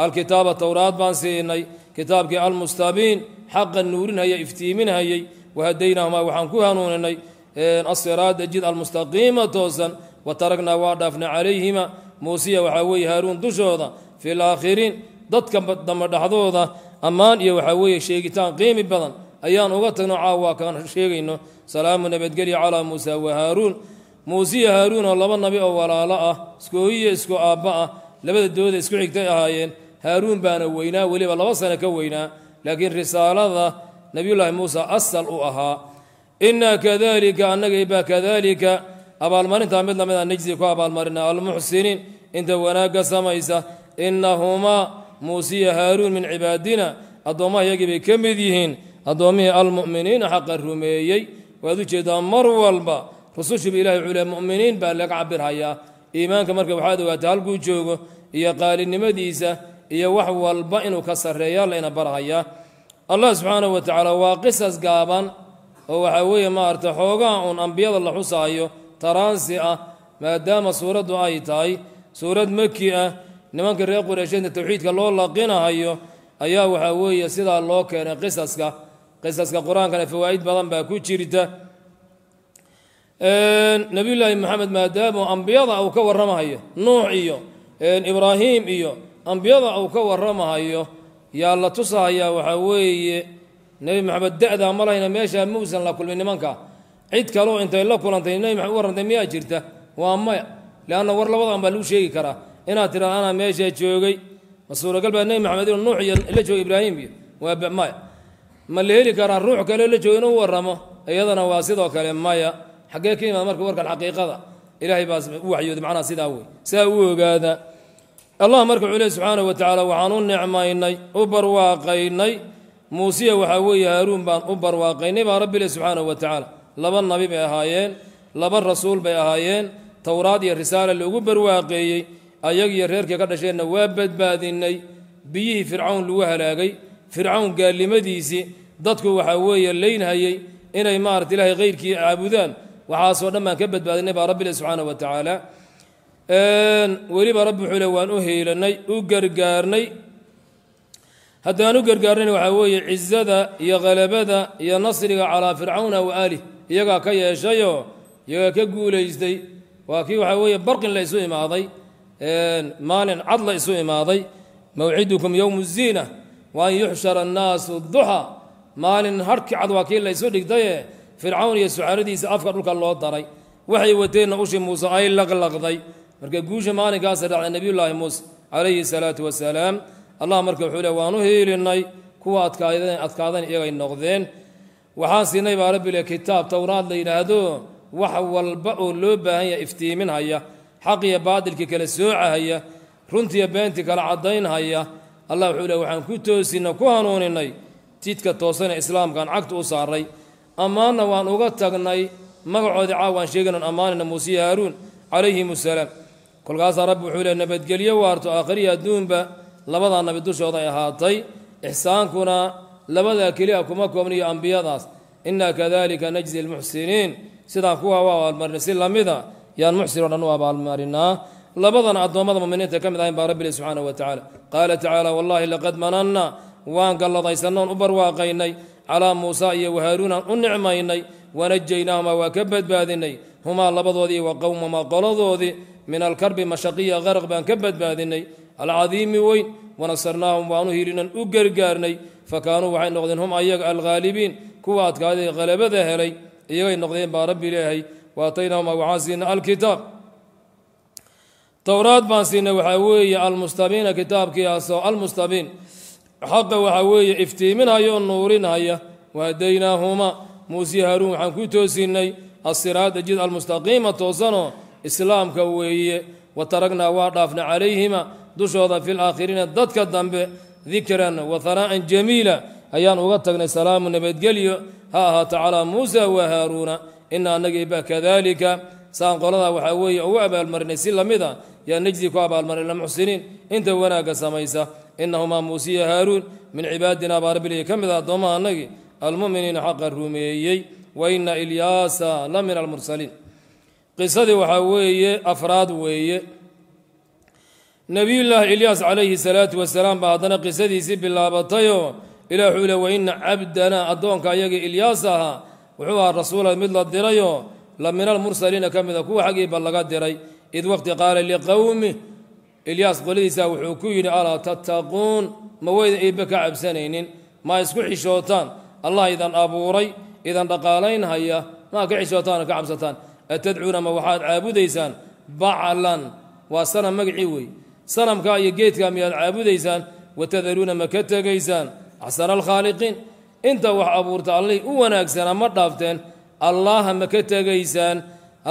alkitaaba towraad baan siinay kitaabkii almustabiin xaqa nuurinhaya iftiiminhayay wahadaynaahumaa waxaan ku hanuuninay asiraada jid almustaqiima toosan wa taragnaa waa dhaafnay calayhima muusiya waxaa weeye haaruun dushooda fi laakhiriin dadka dambe dhaxdooda ammaan iyo waxaa weeye sheegitaan qiimi badan ayaan uga tagno caawa kaan sheegayno salaamu nabadgelya calaa muusa wa haaruun muusiya haaruunoo laba nabi oo walaalo ah iskooyiya isku aabba ah labada dooda isku xigtay ahaayeen haaruun baana weynaa weliba laba sano ka weynaa laakiin risaalada nabiyullaahi muuse asal uu ahaa inaa kadalika annagay baa kadalika abaalmarintaa mid lamid a ah, najzi ku abaalmarina almuxsiniin inta wanaagga samaysa inahumaa muusiya haaruun min cibaadina addoommaha yagii bay ka mid yihiin addoommihii almu'miniina xaqa rumeeyey waad ujeedaa mar walba rusushiiba ilahay cule mu'miniin baa laga cabirhayaa iimaanka marka waxaad ogaatay halkuu joogo iyo qaalinimadiisa iyo wax walba inuu ka sarreeya layna barhayaa allah subxaanahu wa tacaala waa qisas gaaban oo waxaa weeye maarata xoogaa uun ambiyada la xusaayo taraansi ah maadaama suuraddu ay tahay suurad meki ah nimanka reer qureysheedna tawxiidka loo laqinahayo ayaa waxaa weeye sidaa loo keenay qisaska qisaska qur-aankana fawaa'id badan baa ku jirta nebiyulaahi maxamed maadaama ambiyada uu ka warramahayo nuux iyo ibraahiim iyo ambiyada uu ka warramahayo yaa la tusahayaa waxaa weeye nebi maxamed da-daa ma meeshaa mawsan la kulmay nimanka cid kaleo intay la kulantay nebi maxamed warrantay miyaa jirta waa maya leanna war labadan baa lagu sheegi karaa inaad tidhahda anaa meeshaa joogay ma suuragal baa nebi maxamed inuu nuux iyo la joogo ibraahim iyo waa maya ma la heli karaa ruux kale la jooga inuu warramo iyadana waa sidoo kale maya xaggee ka imaada marka warkan xaqiiqada ilaahay baa u waxyooday macnaha sidaa wey saa u ogaada allah marka wuxuu leh subxaanahu wa tacaala waxaan u nicmaynay u barwaaqaynay muusiya waxaa weeye haaruun baan u barwaaqaynay baa rabbi le subxaanahu wa tacaala laba nabi bay ahaayeen laba rasuul bay ahaayeen towraad iyo risaale loogu barwaaqeeyey ayag reerkii ka dhasheenna waa badbaadinay biyihii fircawn lagu halaagay fircawn gaallimadiisii dadku waxaa weeye layn leynhayey inay maarata ilaahay khayrkii caabudaan waxaasoo dhan baan ka badbaadinay baa rabbi le subxaanahu wa tacaalaa weliba rabbi wuxuu le waan u hiilanay u gargaarnay haddaan u gargaarnayna waxaa weeye cizada iyo khalabada iyo nasriga calaa fircawna wa aalih iyagaa ka yeeshayoo iyagaa ka guulaystay waa kii waxaa weeye barqin la isu imaaday maalin cad la isu imaaday mawcidukum yowmu الziina waan yuxshara annaasu duxaa maalin harki cad waa kii la isu dhigtaye fircawn iyo sucaaradiisa afka dhulka loo daray waxay wateenna ushii muuse ay laqlaqday marka guusha maalinkaasa dhacday nebiyullaahi muuse calayhi salaatu wasalaam allah marka wuxuu le waanu hiilinay kuwa adkaadeen adkaadan iyagay noqdeen waxaan siinay baa rabbile kitaab towraad la yidhaahdo wax walba oo loo baahan yahay iftiiminhaya xaq iyo baadilkii kala soocahaya runtiiyo beentii kala caddaynhaya allah wuxuu le waxaan ku toosinay ku hanuuninay jidka toosane islaamkaan cagta u saaray ammaanna waan uga tagnay magacoodii caawaan waan sheeganan ammaanina muuse haaruun calayhim assalaam kolkaasaa rabbi wuxuu le nabadgelyo waarto aakhiriya adduunba labadaa nabi dushooday ahaatay ixsaankuna labadaa keliya kuma koobniyo ambiyadaas inaa kadalika najzi lmuxsiniin sidaan kuwa u abaalmarina si lamida yaan muxsino dhan u abaalmarinaa labadan addoommada muminiinta ka mid ahayn baa rabbi le wa tacaala qaala tacaala wallaahi laqad mananna waan galladaysannoon u barwaaqaynay calaa muusa iyo wahaaruunaan u nicmaynay wanajaynaahumaa waa ka badbaadinay humaa labadoodii wa qowmamaa qoladoodii min alkarbi mashaqiya qaraq baan ka badbaadinay alcadiimi weyn wanasarnaahum waanu hilinan u gargaarnay fakaanuu waxay noqdeen hum ayaga alghaalibiin kuwa adkaaday halabada helay iyagay noqdeen baa rabbi ilaahay waataynahum waxaan siinay alkitaab towraad baan siinay waxaa weeye almustabiina kitaabkiiaso almustabiin xaqa waxaa weeye iftiiminhaya oo nuurinhaya wahadaynaahuma muuse haaruun waxaan ku toosinay asiraada jid almustaqiima toosanoo islaamka weeye wa taragnaa waa dhaafna calayhima dushooda fi laakhiriina dadka dambe dikran wa hanaa'an jamiila ayaan uga tagnay salaamu nabadgelyo ha ahaato calaa muusa wa haaruuna ina annagiiba kadaalika saan qoladaa waxaa weeye ugu abaalmarinay si lamid a yaa najdi ku abaalmarin lmuxsiniin inta wanaagga samaysa inahumaa muusiya haaruun min cibaadina baa ka mid a addoommaha annagii almu'miniina xaqa rumeeyey wa ina ilyaasa la min almursaliin qisadii waxaa weeye afraad weeye nebiyullaahi ilyaas calayhi salaatu wasalaam baa haddana qisadiisii bilaabatayoo ilah wuxuu leh waina cabdanaa addoonka ayagii ilyaas ahaa wuxuu ahaa rasuula mid la dirayoo la min almursaliina ka mida kuwa xaggiiba laga diray id waqti qaala liqowmi ilyaas qoladiisa wuxuu ku yidhi alaa tattaquun ma weyda iibe ka cabsanaynin maa isku xishootaan allah idan abuuray idan dhaqaalaynhaya maa ka xishootaan oo ka cabsataan atadcuuna ma waxaad caabudaysaan baclan waa sanam magacii wey sanamkaa iyo geedkaa miyaad caabudaysaan watadaruuna ma ka tegaysaan axsana alkhaaliqiin inta wax abuurta allihii u wanaagsana ma dhaafteen allaha ma ka tegaysaan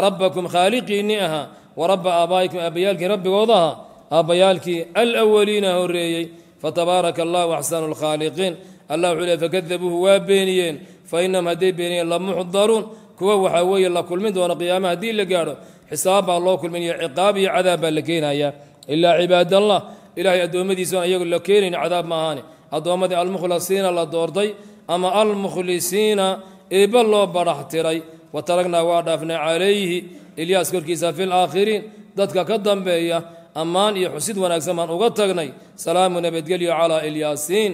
rabbakum khaaliqiinni ahaa wa rabba aabaa'ikum aabbayaalkii rabbigooda aha aabbayaalkii alwaliina horreeyey fatabaaraka allahu axsanu lkhaaliqiin allah wuxuu le fakadabuuhu waa beeniyeen fa inahum hadday beeniyeen muxdaruun kuwa waxaa weeye la kulmin doono qiyaama haddii la gaadho xisaab baa loo kulmin iyo ciqaab iyo cadaab baa la keenaya ilaa cibaadallah ilaahay addoommadiisa aan iyagu la keenayn cadaab maahaane addoommadii almukhlisiina la doortay ama almukhlisiina eebba loo badhaxtiray wa taragnaa waa dhaafnay calayhi ilyaas korkiisa fi laakhiriin dadka ka dambeeya ammaan iyo xusid wanaagsan baan uga tagnay salaamu nabadgelyo calaa ilyaasiin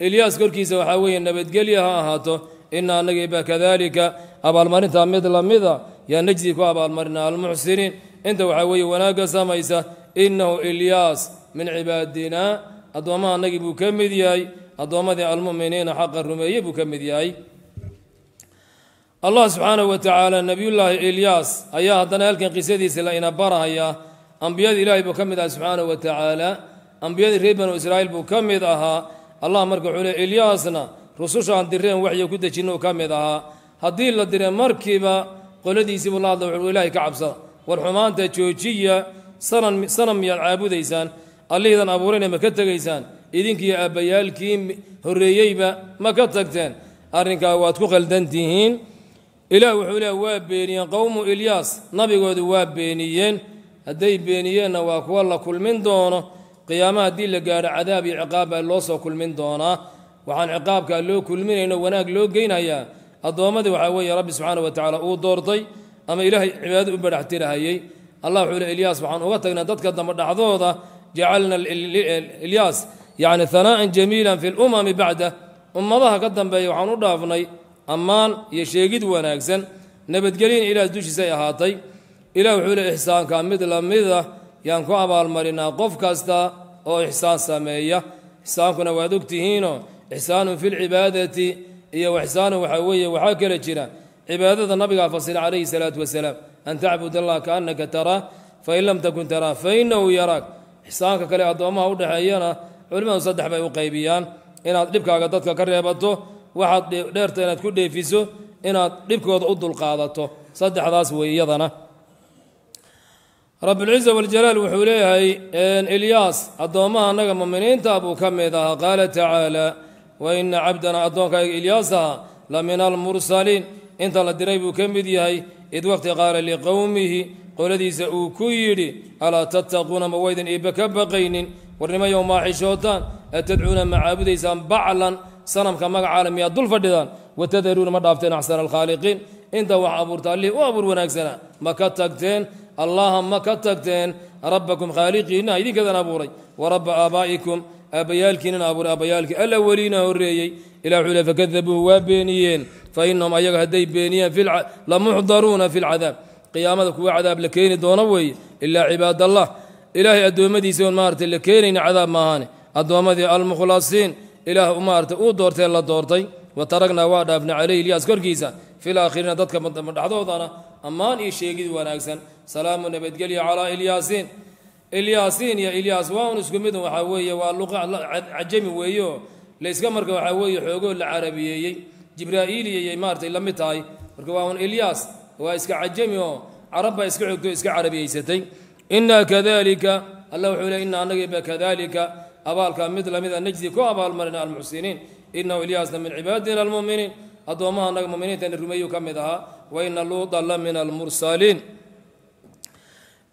ilyaas korkiisa waxaa weeye nabadgelyo ha ahaato ina anagayba kadalika abaalmarintaa mid lamida yaa najdi ku abaalmarina almuxsiniin inta waxaa weeye wanaagga samaysa inahu ilyaas min cibaadina addoommaha anagii buu ka mid yahay addoommadii almuminiina xaqa rumeeye buu ka mid yahay allah subxaanahu wa tacaala nebiyullaahi ilyaas ayaa haddana halkan qisadiisa la inabarahayaa ambiyada ilaahay buu ka mid aha subxaanahu wa tacaala ambiyadii reer banu israa'iil buu ka mid ahaa allah marka wuxuu le ilyaasna rususha aan direen waxya ku dejinno ka mid ahaa haddii la diray markiiba qoladiisiibuu la hadla wuxuu ilaahay ka cabsada war xumaanta joojiya sanan sanam miyaad caabudaysaan allihiidan abuurayna ma ka tegaysaan idinkiiyo aabbayaalkii horreeyeyba ma ka tagteen arrinkaa waad ku qaldantihiin ilaah wuxuu leeha waa beeniyeen qowmu ilyaas nabigoodu waa beeniyeen hadday beeniyeenna waa kuwa la kulmin doono qiyaama haddii la gaadho cadaab iyo ciqaab baa loo soo kulmin doonaa waxaan ciqaabkaa loo kulminayno wanaag loo geynayaa addoommadii waxaa weeye rabbi subxaana wa tacaala uu doortay ama ilaahay cibaado u badhaxtirahayey allah wuxuu le elyaas waxaan uga tagnay dadka dambe dhacdooda jacalna elyaas yacni hanaa'an jamiilan fi lumami bacda ummadaha ka dambeeya waxaan u dhaafnay ammaan iyo sheegid wanaagsan nabadgelyin ilaas dushiisay ahaatay ilah wuxuu le ixsaanka mid lamida ah yaan ku abaalmarinaa qof kasta oo ixsaan sameeya ixsaankuna waad ogtihiinoo ixsaanu fi lcibaadati iyo waxsaanu waxaa weeye waxaa kale jira cibaadada nabigaa fasila calayhi salaatu wasalaam an tacbud allah kaannaka taraa fain lam takun taraa fainahu yaraag ixsaanka kale addoommaha udhexeeyana culimmadu saddex bay u qaybiyaan inaad dhibkaaga dadka ka reebato waxaad dheerta inaad ku dheefiso inaad dhibkooda u dulqaadato saddexdaas wey iyadana rabbilciza waljalaal wuxuu leeyahay elyaas addoommaha annaga muminiinta buu ka mid ahaa qaala tacaala waina cabdana addoonkayga ilyaasaha la min almursaliin inta la diray buu ka mid yahay id waqti qaala liqowmihi qoladiisa uu ku yidhi alaa tattaquuna ma waydan iibbe ka baqaynin warnimayow maaxishootaan atadcuuna ma caabudaysaan baclan sanamka magacaala miyaad dul fadhidaan watadaruuna ma dhaafteen axsana alkhaaliqiin inta wax abuurta allihi u abuur wanaagsana ma ka tagteen allaha ma ka tagteen rabbakum khaaliqiinna idinkadan abuuray wa rabba aabaa'ikum aabbayaalkiinana abuuray aabbayaalkii alaweliina horeeyey ilaa wuxuu le fakadabuuhu waa beeniyeen fa inahum ayaga hadday beeniyaan lamuxdaruuna fi lcadaab qiyaamada kuwa cadaab la keeni doono weeye ilaa cibaadallah ilaahay addoommadiisa oon maaragtay la keenayna cadaab maahaane addoommadii almukhlasiin ilaah maaragtay uu doortee la doortay wa taragnaa waa dhaafna calayhi ilyaas korkiisa fil aakhiriina dadka dhaxdoodana ammaan iyo sheegid wanaagsan salaamu nabadgelya calaa ilyaasiin ilyaasin iyo ilyaas waaun isku midun waxaa weeye waa luqa cajami weeyo layska marka waxaa weeye xoogoo la carabiyeeyey jibraa'iiliya iyay maaratay la mid tahay marka waa ilyaas waa iska cajami oo carab baa iska xoogto iska carabiyeysatay innaa kadalika alla wuxuu le inna annagiiba kadalika abaalkaa mid lamida ah, najdi ku abaalmarina almuxsiniin inahu ilyaasna min cibaadina almu'miniin addoommaha annaga muminiinta na rumeeyu ka mid ahaa wa ina luuda la min almursaliin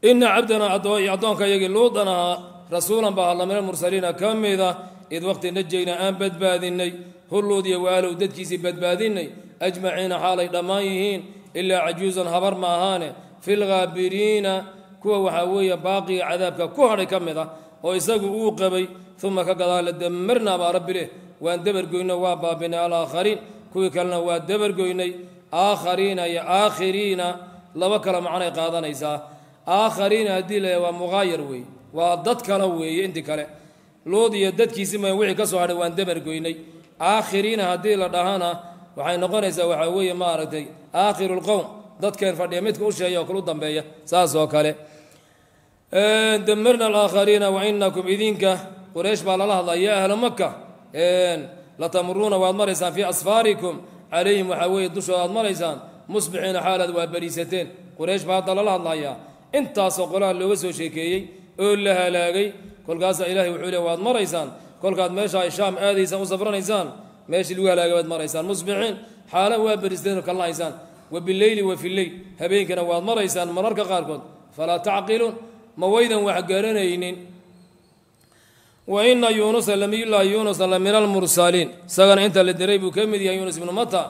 ina cabdanaa addoonka yagii luudanaa rasuulan baa alla min almursaliina ka mida ah, id waqti najayna aan badbaadinay hulluud iyo waaalow dadkiisii badbaadinay ajmaciina xaalay dhammaan yihiin ilaa cajuusan habar ma ahaane filghaabiriina kuwa waxaa weeye baaqiga cadaabka ku hadhay ka mid ah oo isagu uu qabay uma ka gadaa la baa rabbi leh waan dabargoynay waa baabinay alaakhariin kuwii kalena waa dabargoynay aakhariina iyo aakhiriina laba kale macnay qaadanaysaa aakhariina haddii la waa muqaayar weeye waa dad kale weeye inti kale luud iyo dadkiisi ma wixii ka soo hadhay waan dabargoynay aakhiriina haddii la dhahana waxay noqonaysaa waxaa weeye maaragtay aakhiru lqowm dadkeen fadhiya midka u sheeya oo kale u dambeeya saas oo kale damirna alaakhariina wainakum idinka quraysh baa lala hadlaa yaa ahla maka latamuruuna waad maraysaan fii asfaarikum calayhim waxaa weeye dushooda aad maraysaan musbixiina xaalaad waa bariisateen quraysh baa hadda lala hadlayaa intaasoo qolaha looga soo sheekeeyey oo la halaagay kolkaasaa ilahay wuxuu le waad maraysaan kolkaad meesha ay shaam aadaysaan u safranaysaan meeshii lagu halaaga waad maraysaan musbixiin xaala waa beristeen oo kalna haysaan wa bileyli wa fileyl habeenkana waad maraysaan mararka qaarkood falaa tacqiluun ma waydan wax garanaynin wa ina yuunusa lamiyullahi yuunusa la min almursaliin isagana inta la diray buu ka mid yahay yuunus ibnu mata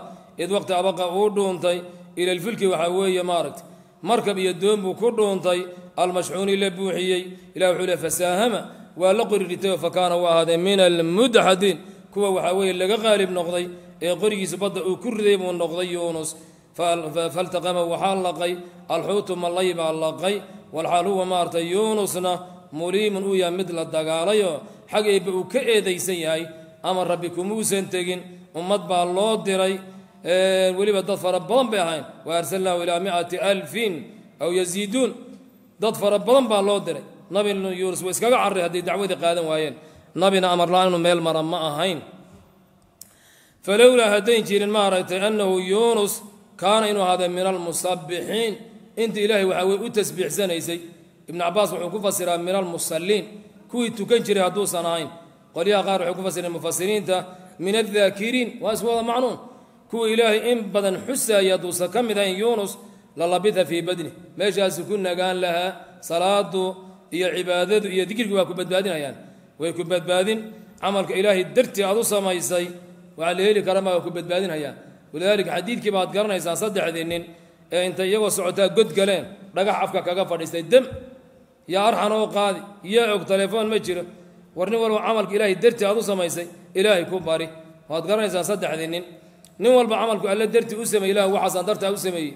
id waqti abaqa uu dhuuntay ilalfilki waxa weeye maaragta markab iyo doon buu ku dhuuntay almashxuuni la buuxiyey ilah wuxuu le fasaahama waa la fa kaana u ahaadee min almudxadiin kuwa waxaa weeye laga qaalib noqday ee qorigiisa badda uu ku riday buu noqday yuunus faltaqama waxaa laqay alxuutu mallay baa laqay walxaal huwa maartay yuunusna muliimun uu yahay mid la dagaalayo xag uu ka eedaysan yahay ama rabbi kumuusan tegin ummad baa loo diray weliba dad fara badan bay ahayn waarsalnahu ilaa micati alfin aw yaziiduun dad fara badan baa loo diray nabi yuunus waa iskaga carray hadday dacwadii qaadan waayeen nabina amarlaan inuu meel mara ma ahayn falowlaa haddayn jirin ma aragtay annahu yuunus kaana inuu ahaada min almusabbixiin inta ilaahay waxaa wey u tasbiixsanaysay ibnu cabaas wuxuu ku fasiraa min almusalliin kuwii tukan jiray hadduusan ahayn qolyaha qaar waxay ku fasireen mufasiriinta min addaakiriin waa isku wada macnuun kuwa ilaahay in badan xusaayay hadduusan ka mid ahayn yuunus labita fii badni meeshaasu ku nagaan lahaa salaadu iyo cibaadadu iyo dikrigi waa ku badbaadinayaan way ku badbaadin camalka ilaahay dartii aad u samaysay waxaa la heli karama waa ku badbaadinayaa walidaalika xadiidkii baad garanaysaan saddexdii nin ee intay iyagoo socotaa god galeen dhagax afka kaga fadhiistay dem yaa arxan oo qaadi yaa og telefoon ma jiro war nin walba camalka ilaahay dartii aad u samaysay ilaahay ku bari waad garanaysaan saddexdii nin nin walba camalku alle dartii u sameey ilah waxaasaan dartaa u sameeyey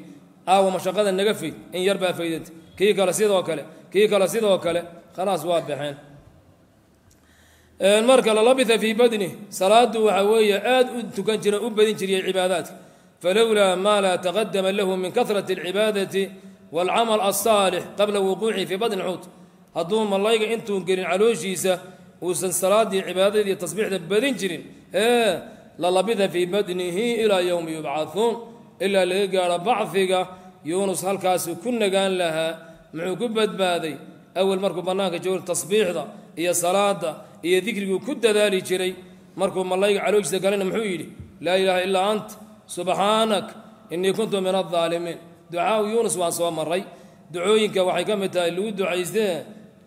aawa mashaqada naga fayd in yar baa faydanta kii kale sidoo kale kii kale sidoo kale khalaas waa baxeen marka lalabia fii badni salaadu waxa weeye aad u tukan jira u badin jiriyay cibaadaadka falowlaa maa laa taqadama lahu min karati اlcibaadati wاlcamal aلsaalix qabla wuquucihi fii badni xuut hadduu malayga intuu gelin calooshiisa uusan salaadii cibaadadii tasbiixda badin jirin la lalabida fii badnihi ilaa yowmi yubcahuun ilaa laga gaaro bacfiga yuunus halkaasi ku nagaan lahaa muxuu ku badbaaday awel markuu bannaanka joogo tasbiixda iyo salaadda iyo dikriguu ku dadaali jiray markuu malayga calooshiisa galena muxuu yidhi laa ilaaha ilaa ant subxaanak innii kuntu min aldaalimiin ducaau yuunus waan soo maray ducooyinka waxay ka mid tahay lagu ducaystee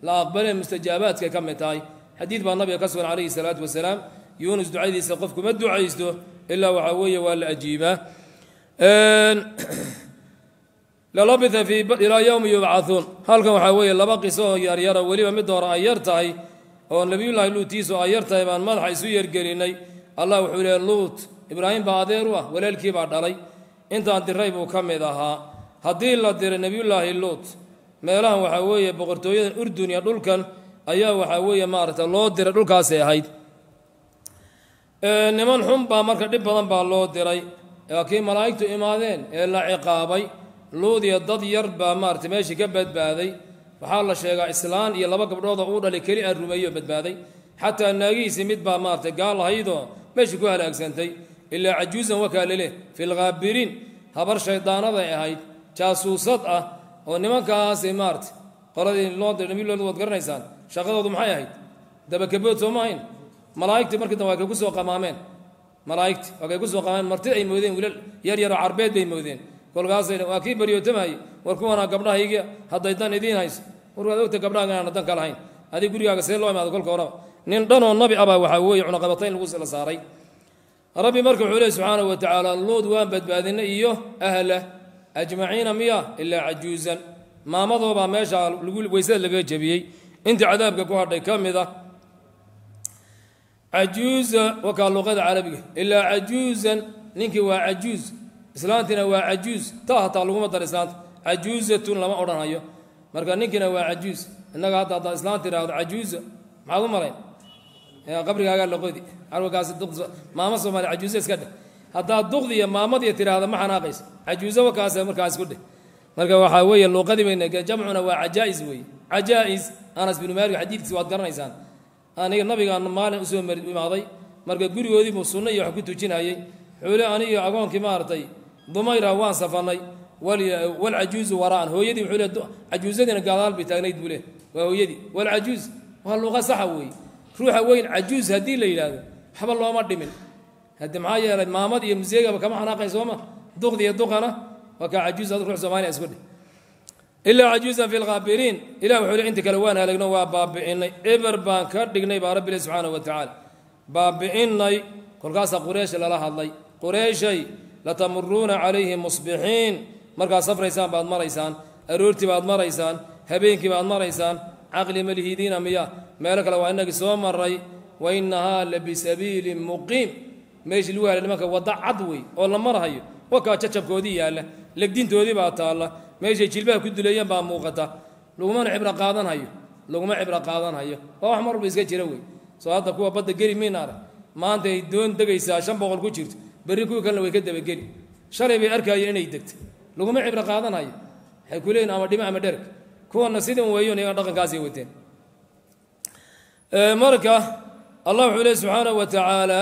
la aqbalee mustajaabaadka ka mid tahay xadiid baa nabiga ka sugan calayhi salaatu wasalaam yunus ducadiisa qofku ma ducaysto ilaa waxaa weeye waa la ajiibaa lalabia fii ilaa yowmi yubcauun halkan waxaa weeye laba qiso oo yaryara weliba midda hore ay yar tahay oo nebiyullaahi luutiisu ay yar tahay baan madaxa isu yargelinay allah wuxuu leey luut ibraahim baa adeer u ah walaalkii baa dhalay intaan diray buu ka mid ahaa haddii la diray nebiyullaahi luut meelahan waxaa weeye boqortooyadan urduniya dhulkan ayaa waxaa weeye maaragta loo diray dhulkaasay ahayd niman xun baa marka dhib badan baa loo diray waa malaa'igtu imaadeen ee la ciqaabay luudiya dad yar baa maaratay meeshii ka badbaaday waxaa la sheegaa islaan iyo laba gabdhooda uu dhali keli aan rumeeyo badbaaday xataa naagihiisii mid baa maarata gaal ahaydoo meeshii ku halaagsantay ilaa cajuusan wakaaleleh filkhaabiriin habar shayddaanaday ahayd jaasuusad ah oo nimankaasi maarta qoladii loo diray nabiylooda waad garanaysaan shaqadoodu maxay ahayd dabakabood soo ma ahayn malaaigtii markii dambe waa kay soo qamaameen malaaigtii waa kay soo qamaameen martid ay moodeen wiilal yar yaroo carbeed bay moodeen kolkaasay waa kii baryootamahayay war kuwanaa gabdhahaygia hadday dan idiin hayso warwaad ogta gabdhahaga inaana dan ka lahayn adig gurigaaga see loo imaado kolka horaba nin dhanoo nabi abaa ah waxaa weeye cunaqabatayn lagu sila saaray rabbi marka wuxuu leey subxaanahu wa tacaala luud waan badbaadinay iyo ahlah ajmaciina miya ilaa cajuusan maamadoobaa meesha lagu weysada lagaga jebiyey intii cadaabka ku hadhay ka mid a cajuuza wakaa luqada carabiga ilaa cajuuzan ninkii waa cajuuz islaantiina waa cajuuz taa hataa laguma dara islaanta cajuuzatun lama odhanhayo marka ninkiina waa cajuuz innaga hadda haddaa islaanta idhaahdo cajuuza maxaad u malayn qabrigaagaa laqodi arwakaasi maamo soomaali cajuuza iska dheh haddaad duqdiiyo maamadiiyo tidhaahda ma xanaaqayso cajuuza wakaase markaas ku dheh marka waxaa weeye luuqadii bayna jamcuna waa cajaa'is weeye cajaa'is anas binu maalik xadiidkiisi waad garanaysaan aniga nabigaan maalin usoo imaaday marka gurigoodiibuu sunna iyo wax ku tujinayay xoole aniga agoonkii maaragtay dumayra waan safanay walcajuuzu waraan hooyadii cajuuzadiina gaadaal bay taagnayd buu le waa hooyadii walcajuuz waa luuqa saxa weeye ruuxa weyn cajuuz haddii la yidhaahdo waxba looma dhimin haddi maxaa yeelay maamad iyo museegaba kama xanaaqay sooma duqdi iyo duqana waa kaa cajuuz ad ruux soomaaliya isku dheh ilaa cajuusan fi lkhaabiriin ilah wuxuu le inta kale waan halagno waa baabicinay cibar baan ka dhignay baa rabbi ileh subxaana wa tacaala baabi'innay kolkaasaa qureysha lala hadlay qureyshay latamuruuna calayhi musbixiin markaad safraysaan baad maraysaan aroortii baad maraysaan habeenkii baad maraysaan caqli malihidiina miya meelo kale waa inagii soo maray wa innahaa la bisabiilin muqiim meeshii lagu halay nimanka wadda cad wey oo la marhayo wakaa jacabkoodii yaalla legdintoodii baa taalla meeshay jilbaha ku duleeyeen baa muuqata laguma cibro qaadanhayo laguma cibro qaadanhayo waa wax walba iska jira wey soo hadda kuwa badda geli miyn arag doon degaysaa shan boqol ku jirto berri kuwii kalena way ka dabageli shalay bay arkaayo inay degto laguma cibro qaadanhayo waxay ku ama dhime ama dherg kuwana sidan weeyon iyaga dhaqankaasay wateen marka allah wuxuu leey subxaanahu wa tacaala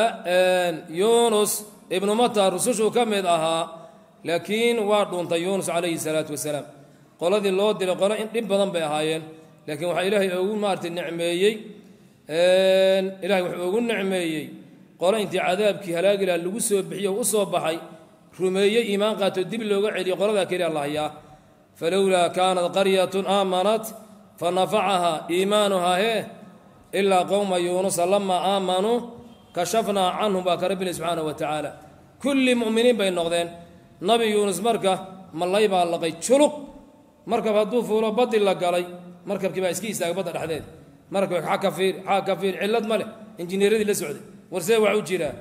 yunus ibnu mata rusushuu ka mid ahaa laakiin waa dhuuntay yuunus calayhi salaatu wasalaam qoladii loo dilay qolo dhib badan bay ahaayeen laakiin waxaa ilaahay ogu maaratay necmeeyey ilahay wuxuu ogu necmeeyey qolo intii cadaabkii halaagi lagu soo bixiyo u soo baxay rumeeyey iimaan qaatoo dib looga celiyo qoladaa keliya lahyaa falowlaa kaanat qaryatun aamanat fa nafacahaa iimaanuhaa hee ilaa qowma yuunusa lamaa aamanuu kashafnaa canhum baa ka rabbina subxaanahu wa tacaala kulli mu'miniin bay noqdeen nabi yuunus marka malay baa laqay juluq markab hadduu fuulo badi la galay markabkii baa iska istaagay badda dhexdeed markab ag ka fiir xag ka cillad ma leh injineeradii la socday warsee wax u jiraa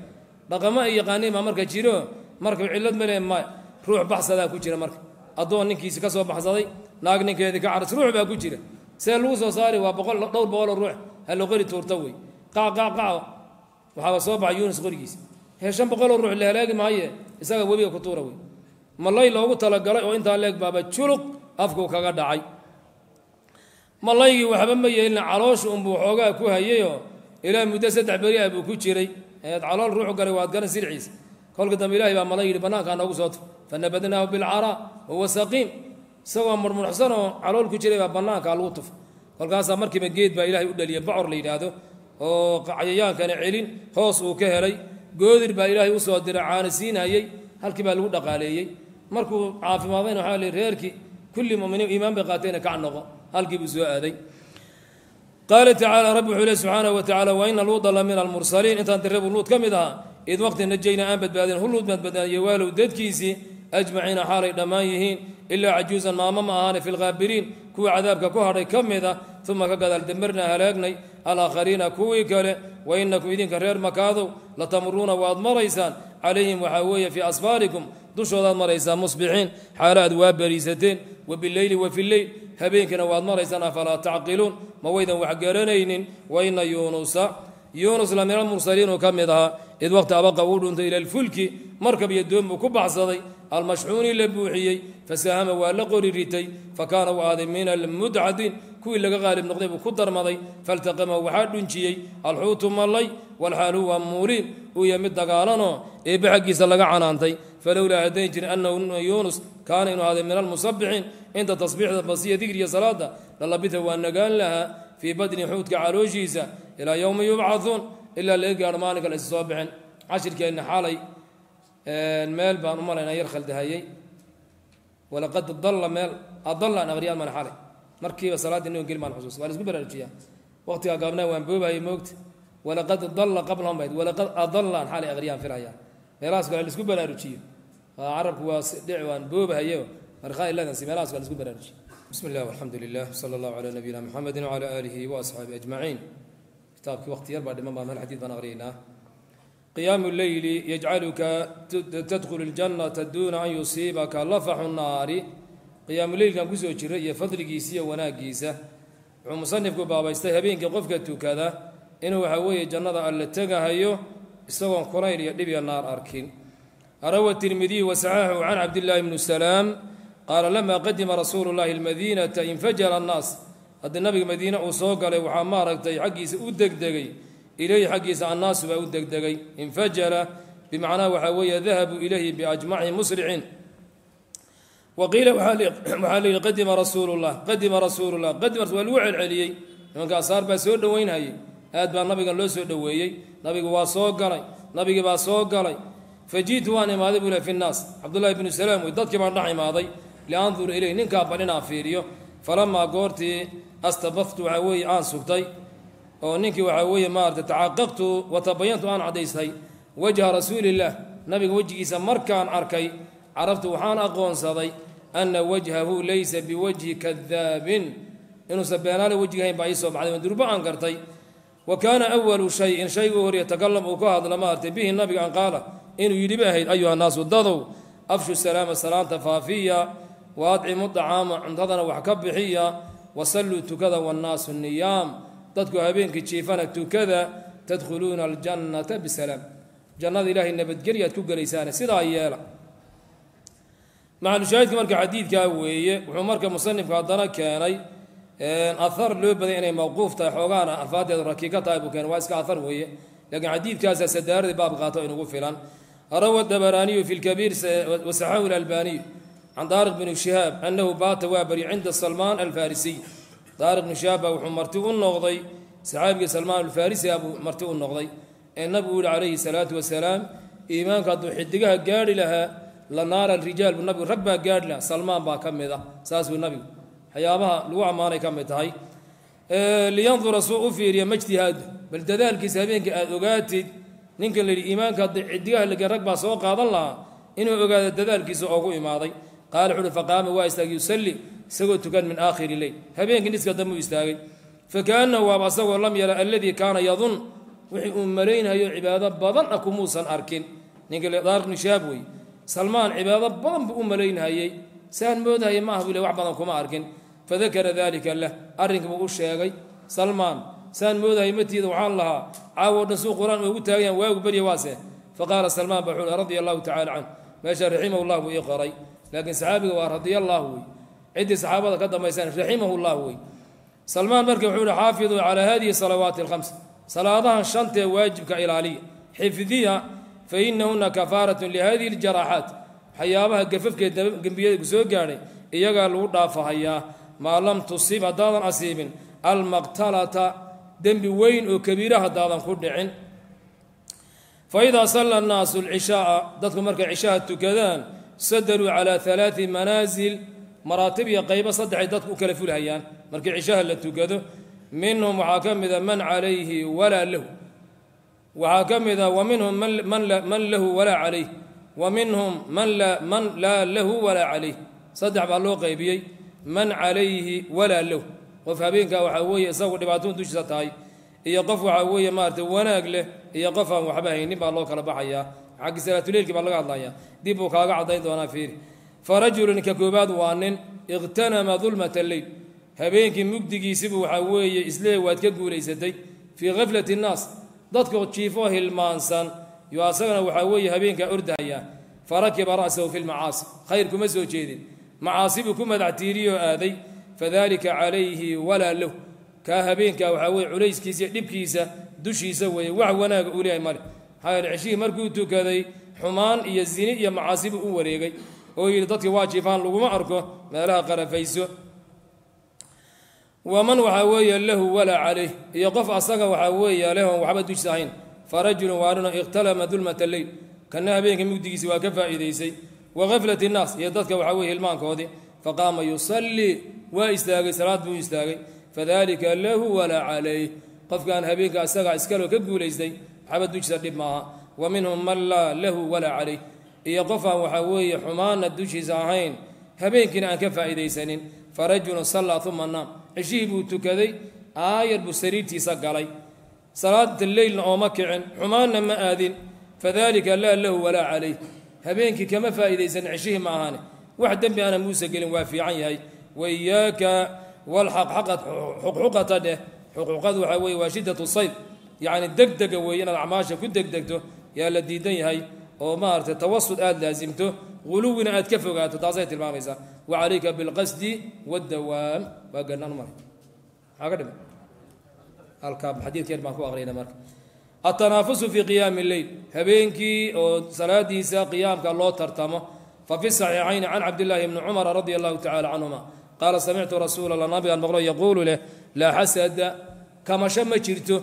dhaqama ay yaqaaniin baa marka jiro markab cillad ma leh maya ruux baxsadaa ku jira marka addoon ninkiisi ka soo baxsaday naag ninkeedii ka caras ruux baa ku jira see lagu soo saari waa boqol dhowr boqoloo ruux haloqori tuurta wey qacqacqaca waxaaba soo baxa yuunus qorigiisa hee boqoloo ruux la halaagi maaye isaga webiga ku tuura wey malay loogu talagalay oo intaa leeg baaba juluq afkuu kaga dhacay malaygii waxba ma yeelin caloosha unbuu xoogaa ku hayayoo ilaa muddo saddex beri ah buu ku jiray eed calool ruuxu garay waad garan sirciisa kolka dambe ilahay baa malay yidhi bannaankaa noogu soo tu fanabadnaahu bilcaraa wahuwa saqiim isagoo murmurxsanoo calool ku jiray baa bannaankaa lagu tufa kolkaasaa markiiba geed baa ilahay u dhaliya bacor la yidhaahdo oo cayayaankana celin hoos uu ka helay goodir baa ilaahay usoo diray caana siinayey halkii baa lagu dhaqaaleeyey markuu caafimaadayna waa l reerkii kulli muminiin iimaan bay qaateenna kac noqo halkii buu soo aaday qaala tacaala rabbi wuxuu le subxaanahu wa tacala wa luuda la min almursaliin intaan dirrebu luud ka mid ahaa id waqti najayna aan badbaadin huluud baan badbaadiye waalow dadkiisii ajmaciina xaalay dhammaan yihiin ilaa cajuusan maamo ma ahaane fi lkhaabiriin kuwa cadaabka ku hadhay ka mid a ah, uma ka gadaal damarnaa halaagnay alaakhariina kuwii kale wa inakum idinka reer makaadow latamuruuna waad maraysaan calayhim waxaa weeye fii asfaarikum dushoodaad maraysaa musbixiin xaalo aad waa bariisateen wa bileyli wa fileyl habeenkina waad maraysaan afalaa tacqiluun ma waydan wax garanaynin waina yuunusa yuunus la meel mursaliinuu ka mid ahaa id waqti abaqa uu dhuntay ila alfulki markab iyo doon buu ku baxsaday almashxuuni la buuxiyey fasaahama waa la qori ritay fa kaana u aaday min almudcadin kuwii laga qaalib noqday buu ku darmaday faltaqama waxaa dhunjiyey alxuutu mallay walxaalu waa muuriin uu yahay mid dagaalanoo eebbe xaggiisa laga canaantay falowlaa haddayn jirin annahu yuunus kaana inuu ahday min almusabixiin inta tasbiixda basiya dikriya salaada lalabita waa nagaan lahaa fii badni xuudka calooshiisa ilaa yowmi yubcauun ilaa laga gaaro maalinka lays soo bixin cashirkeenna xalay meel baan u malayna yar khaldahayey walaqad dalla meel adallaan abaryaad maan xalay markiiba salaadii noo geli maan xusuus waa laisku baraarujiyaa waqtigaa gaabnaa waan boobayay moogta walaqad dalla qablahum bayd walaqad adallaan xalay akhriyahan filhayaan meelahas kale laisku baraarujiyo carabku waa dhicwaan boobahayo markhaa iladaasi meelahas kale laisku baraarujiyo bismi illah alxamdu lilah sala allahu calaa nabiyina muxamedi wacalaa aalihi wa ajmaciin kitaabkii waqti yar baa dhiman baan hal xadiid baan aqriyeynaa qiyaamu leyli yajcaluka tadkhulu ljannata duuna an yusiibaka lafaxu naari qiyaamuleylkan kusoo jira iyo fadligiisiiyo wanaagiisa wuxuu musanifku baabaystay habeenkii qofka tukada inuu waxa weeye jannada alla tegahayo isagoon kulayl iyo dhib naar arkin rawa tirmidiy wasaxaxahu can cabdillaahi bnu salaam qaala lamaa qadima rasuulu llahi almadiinata infajala annaas haddii nabiga madiine uu soo galay waxaa maaragtay xaggiisa u degdegay ilayhi xaggiisa annaasu baa u degdegay infajala bimacnaa waxaa weeye dahabuu ilayhi biajmaci musricin wa qiila waxaa layihi qadima rasuulu llah qadima rasuulu llah qadimars waa lagu celceliyey nimanka asaar baa soo dhoweynhayay aad baa nabiga loo soo dhoweeyey nabiga waa soo galay nabigi baa soo galay fa ji'tu waan imaaday buu le fi cabdullahi bnu salaam wey dadkii baan dhex imaaday liandura ilayh ninkaa baninaa fiiriyo falamaa goortii astabaftu waxaa weeye aan sugtay oo ninkii waxaa weeye maarata tacaqaqtu wa tabayantu aan caddaystay wajha rasuulillaah nabiga wejigiisa markaan arkay carabtu waxaan aqoonsaday anna wajhahu laysa biwajhi kadaabin inuusan beenaale wejigahayn baa ii soo baxday waan durba aan gartay wa kaana awalu shayin shayguu hor yatakalam uu ka hadla maartay bihi nabiga an qaala inuu yidhi bay ahayd ayuha naasu dadow afshu salaama salaanta faafiya wa adcimu dacaama cuntadana wax ka bixiya wa tukada wannaasu niyaam dadku habeenkii jiifana tukada tadkhuluuna aljannata bisalaam jannada ilaahay nabadgelyaad ku gelaysaane sidaa yeela macalushaahidka marka xadiidkaa weeye wuxuu marka musanifka haddana keenay ahar loo baday inay mawquuf tahay xoogaana alfaadeedu rakiika tahay buu keen waa iska ahar weeye laakiin xadiidkaasa sadaaradi baab qaato inugu filan rawa dabaraaniyu fi lkabiir wasaxahu اlalbaniyu can daariq bni shihaab annahu baata waa bari cinda salmaan alfarisiy daariq bnu shihaab baa wuxuu marti u noqday saxaabigii salmaan alfarisi a buu marti u noqday ee nabigu yihi calayhi salaatu wasalaam iimaanka hadduu xidigaha gaarhi lahaa la naara rijaal buu nabigu rag baa gaarhi lahaa salmaan baa ka mid ah saas buu nabigu waxyaabaha lagu ammaanay ka mid tahay liyandura suu u fiiriya majtihaadu bal dadaalkiisa habeenka aad ogaatid ninkan la yidhi iimaanka hadday cidigaha lageen rag baa soo qaadan lahaa inuu ogaado dadaalkiisa oogu imaaday qaala wuxuuhi faqaama waa istaagay yusalli isagoo tukan min aakhiri leyl habeenkii niska dambu istaagay fakaannahu waaba asagoo lam yara alladii kaana yadun wixii uu malaynayo cibaado badan ah kumuusan arkin ninka daar nishaab wey salmaan cibaado badan buu u malaynahayey saan moodahaya maaha buu le wax badan kuma arkin fadakara daalika lah arrinkiibuu u sheegay salmaan saan moodahaya matiida waxaan lahaa caawo dhan suu qur-aan ugu taagayan waagu barya waase faqaala salmaan ba wuxuu radia allahu tacala canh meesha raximah llah buu ii qoray laakiin saxaabiga waa radia allahu wey ciddii saxaabada ka dambaysan raximahu llah wey salmaan marka wuxuu hi xaafiduu calaa hadihi salawaati alkhams salaadahan shantee waajibka ilaaliya xifdiya fa inahuna kafaaratun lihadihi اljaraaxaat waxyaabaha gafafkee gembiyada ku soo gaadhay iyagaa lagu dhaafahayaa maa lam tusib haddaadan asiibin almaqtalata dembi weyn oo kabiira haddaadan ku dhicin fa salla annaasu alcishaaa dadku markay cishaha tukadaan sadaruu calaa alaai manaasil maraatib iyo qaybo saddexay dadku u kala fulhayaan markii cishaha la tukado minhum waxaa ka mida man calayhi walaa lahu waxaa ka mida wa minhum man lahu walaa calayh wa minhum man laa lahu walaa calayh saddex baa loo qaybiyey man calayhi walaa lahu qof habeenkaa ah waxaa weeye isagu dhibaatadu dushiisa tahay iyo qof waxaa weeye maarata wanaag leh iyo qof aan waxba haynin baa loo kala baxayaa xaggi salaatuleylki baa laga hadlayaa dib buu kaaga caddayn doonaa fiiri fa rajulun ka koobaad waa nin iqhtanama dulmata leyl habeenkii mugdigiisibu waxaa weeye islee waad ka guulaysatay fii khaflati nnaas dadku jiifo hilmaansan yo asagana waxaa weeye habeenkaa ordahaya farakiba ra'sahu fi lmacaasi khayr kuma soo jeedin macaasi buu ku madax tiiriyoo aaday fadalika calayhi walaa lahu kaa habeenkaa waxaa weye culayskiisa dhibkiisa dushiisa weeye wax wanaaga uu leeyahay male maxaa ceshihii markuu tukaday xumaan iyo zini iyo macaasi buu u wareegay oo yidhi dadka waa jifaan laguma arko meelaha qarafayso waman waxaa weeye lahu walaa calayh iyo qof asaga waxaa weeye lehon waxba dushis farajulu waarina ikhtalama dulmat leyl kana habeenka mugdigiisi waa ka faa'iidaysay wagaflat innaas iyo dadka waxaa weye hilmaankoodii faqaama yusallii waa istaagay salaad buu istaagay fadalika lahu walaa calayh qofkaan habeenka isagaa iskaloo ka guulaystay waxaba dushiisa dhib maaha wa minhum man laa lahu walaa calayh iyo qofaan waxaa weeye xumaana dushiisa ahayn habeenkiina aan ka faa'iidaysanin farajulun sallaa uma naam ceshihii buu tukaday aayar buu sariirtiisa galay salaada leylna ooma kicin xumaanna ma aadin fadalika laa lahu walaa calayh habeenkii kama faa'idaysan ceshihii ma ahane wax dembi aana muuse gelin waa fiican yahay waiyaaka wlxuqxuqata dheh xuquuqadu waxaa weye waa shiddat sayd yacni degdega weeye inaad acmaasha ku degdegto yaa la diidan yahay oo maaragtay tawasud aada laasimto quluwina aad ka fogaato taasay tilmaamaysaa wa calayka bilqasdi wاdawaam waa gannaan maray maaga dhima akaxadiidkeen baan ku fii qiyaami اleyl habeenkii oo salaadiisa qiyaamka loo tartamo fafi saxiixayni can cabdillaahi bni cumara radi allahu tacaala canhuma qaala samictu rasuula la nabigaan maqlo yaquulu leh laa xasada kamasho ma jirto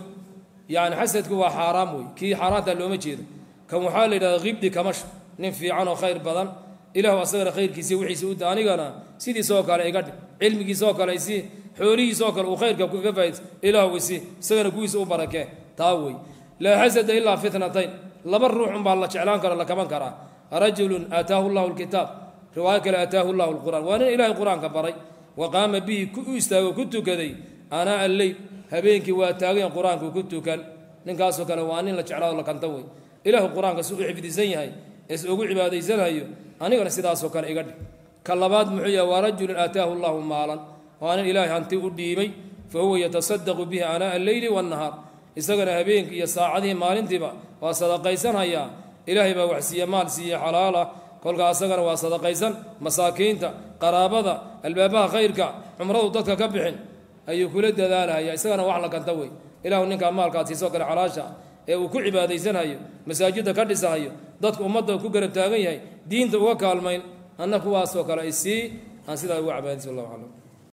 yani xasadku waa xaaraam wey kii xaaraanta looma jeedo kan waxaa la yidhahda hibdi kamasho nin fiican oo khayr badan ilahu asagana khayrkiisi wixiisi uda anigana sidiisoo kale iga dhig cilmigiisoo kale isii xoolihiisoo kale uu khayrka kaga faaids ilaahw isi isagana kuwiisa u barakee taa wey laa xasada ilaa fitnatayn laba ruuxunbaa la jeclaan karo la kaban karaa rajulun aataahu llahu lkitaab riwaayo kale aataahu llahu lqur'an waa nin ilaahay qur-aanka baray wa qaama bihi u istaago ku tukaday anaa alleyl habeenkii waa taagayn qur-aanku ku tukan ninkaasoo kale waa nin la jeclaado la kanto wey ilaahu qur-aanka si u xifdisan yahay ees ugu cibaadaysanhayo anigana sidaasoo kale iga dhig ka labaad muxuu yahay waa rajulun aataahu llahu maalan waa nin ilaahay hanti u dhiibay fa huwa yatasadaqu bihi anaa alleyli waannahaar isagana habeenkii iyo saacadihii maalintiiba waa sadaqaysanayaa ilaahay baa waxsiiye maal siiye xalaala kolkaa asagana waa sadaqaysan masaakiinta qaraabada albaabaha khayrka cumradu dadka ka bixin ayuu kula dadaalaya isagana wax la kanta wey ilahu ninkaa maalkaad siisoo kale xalaasha ee uu ku cibaadaysanayo masaajidda ka dhisahayo dadka ummadda ku garab taagan yahay diinta uga kaalmayn anna kuwaasoo kale isii aan sidaa uga cabaadaysa wallahu aclam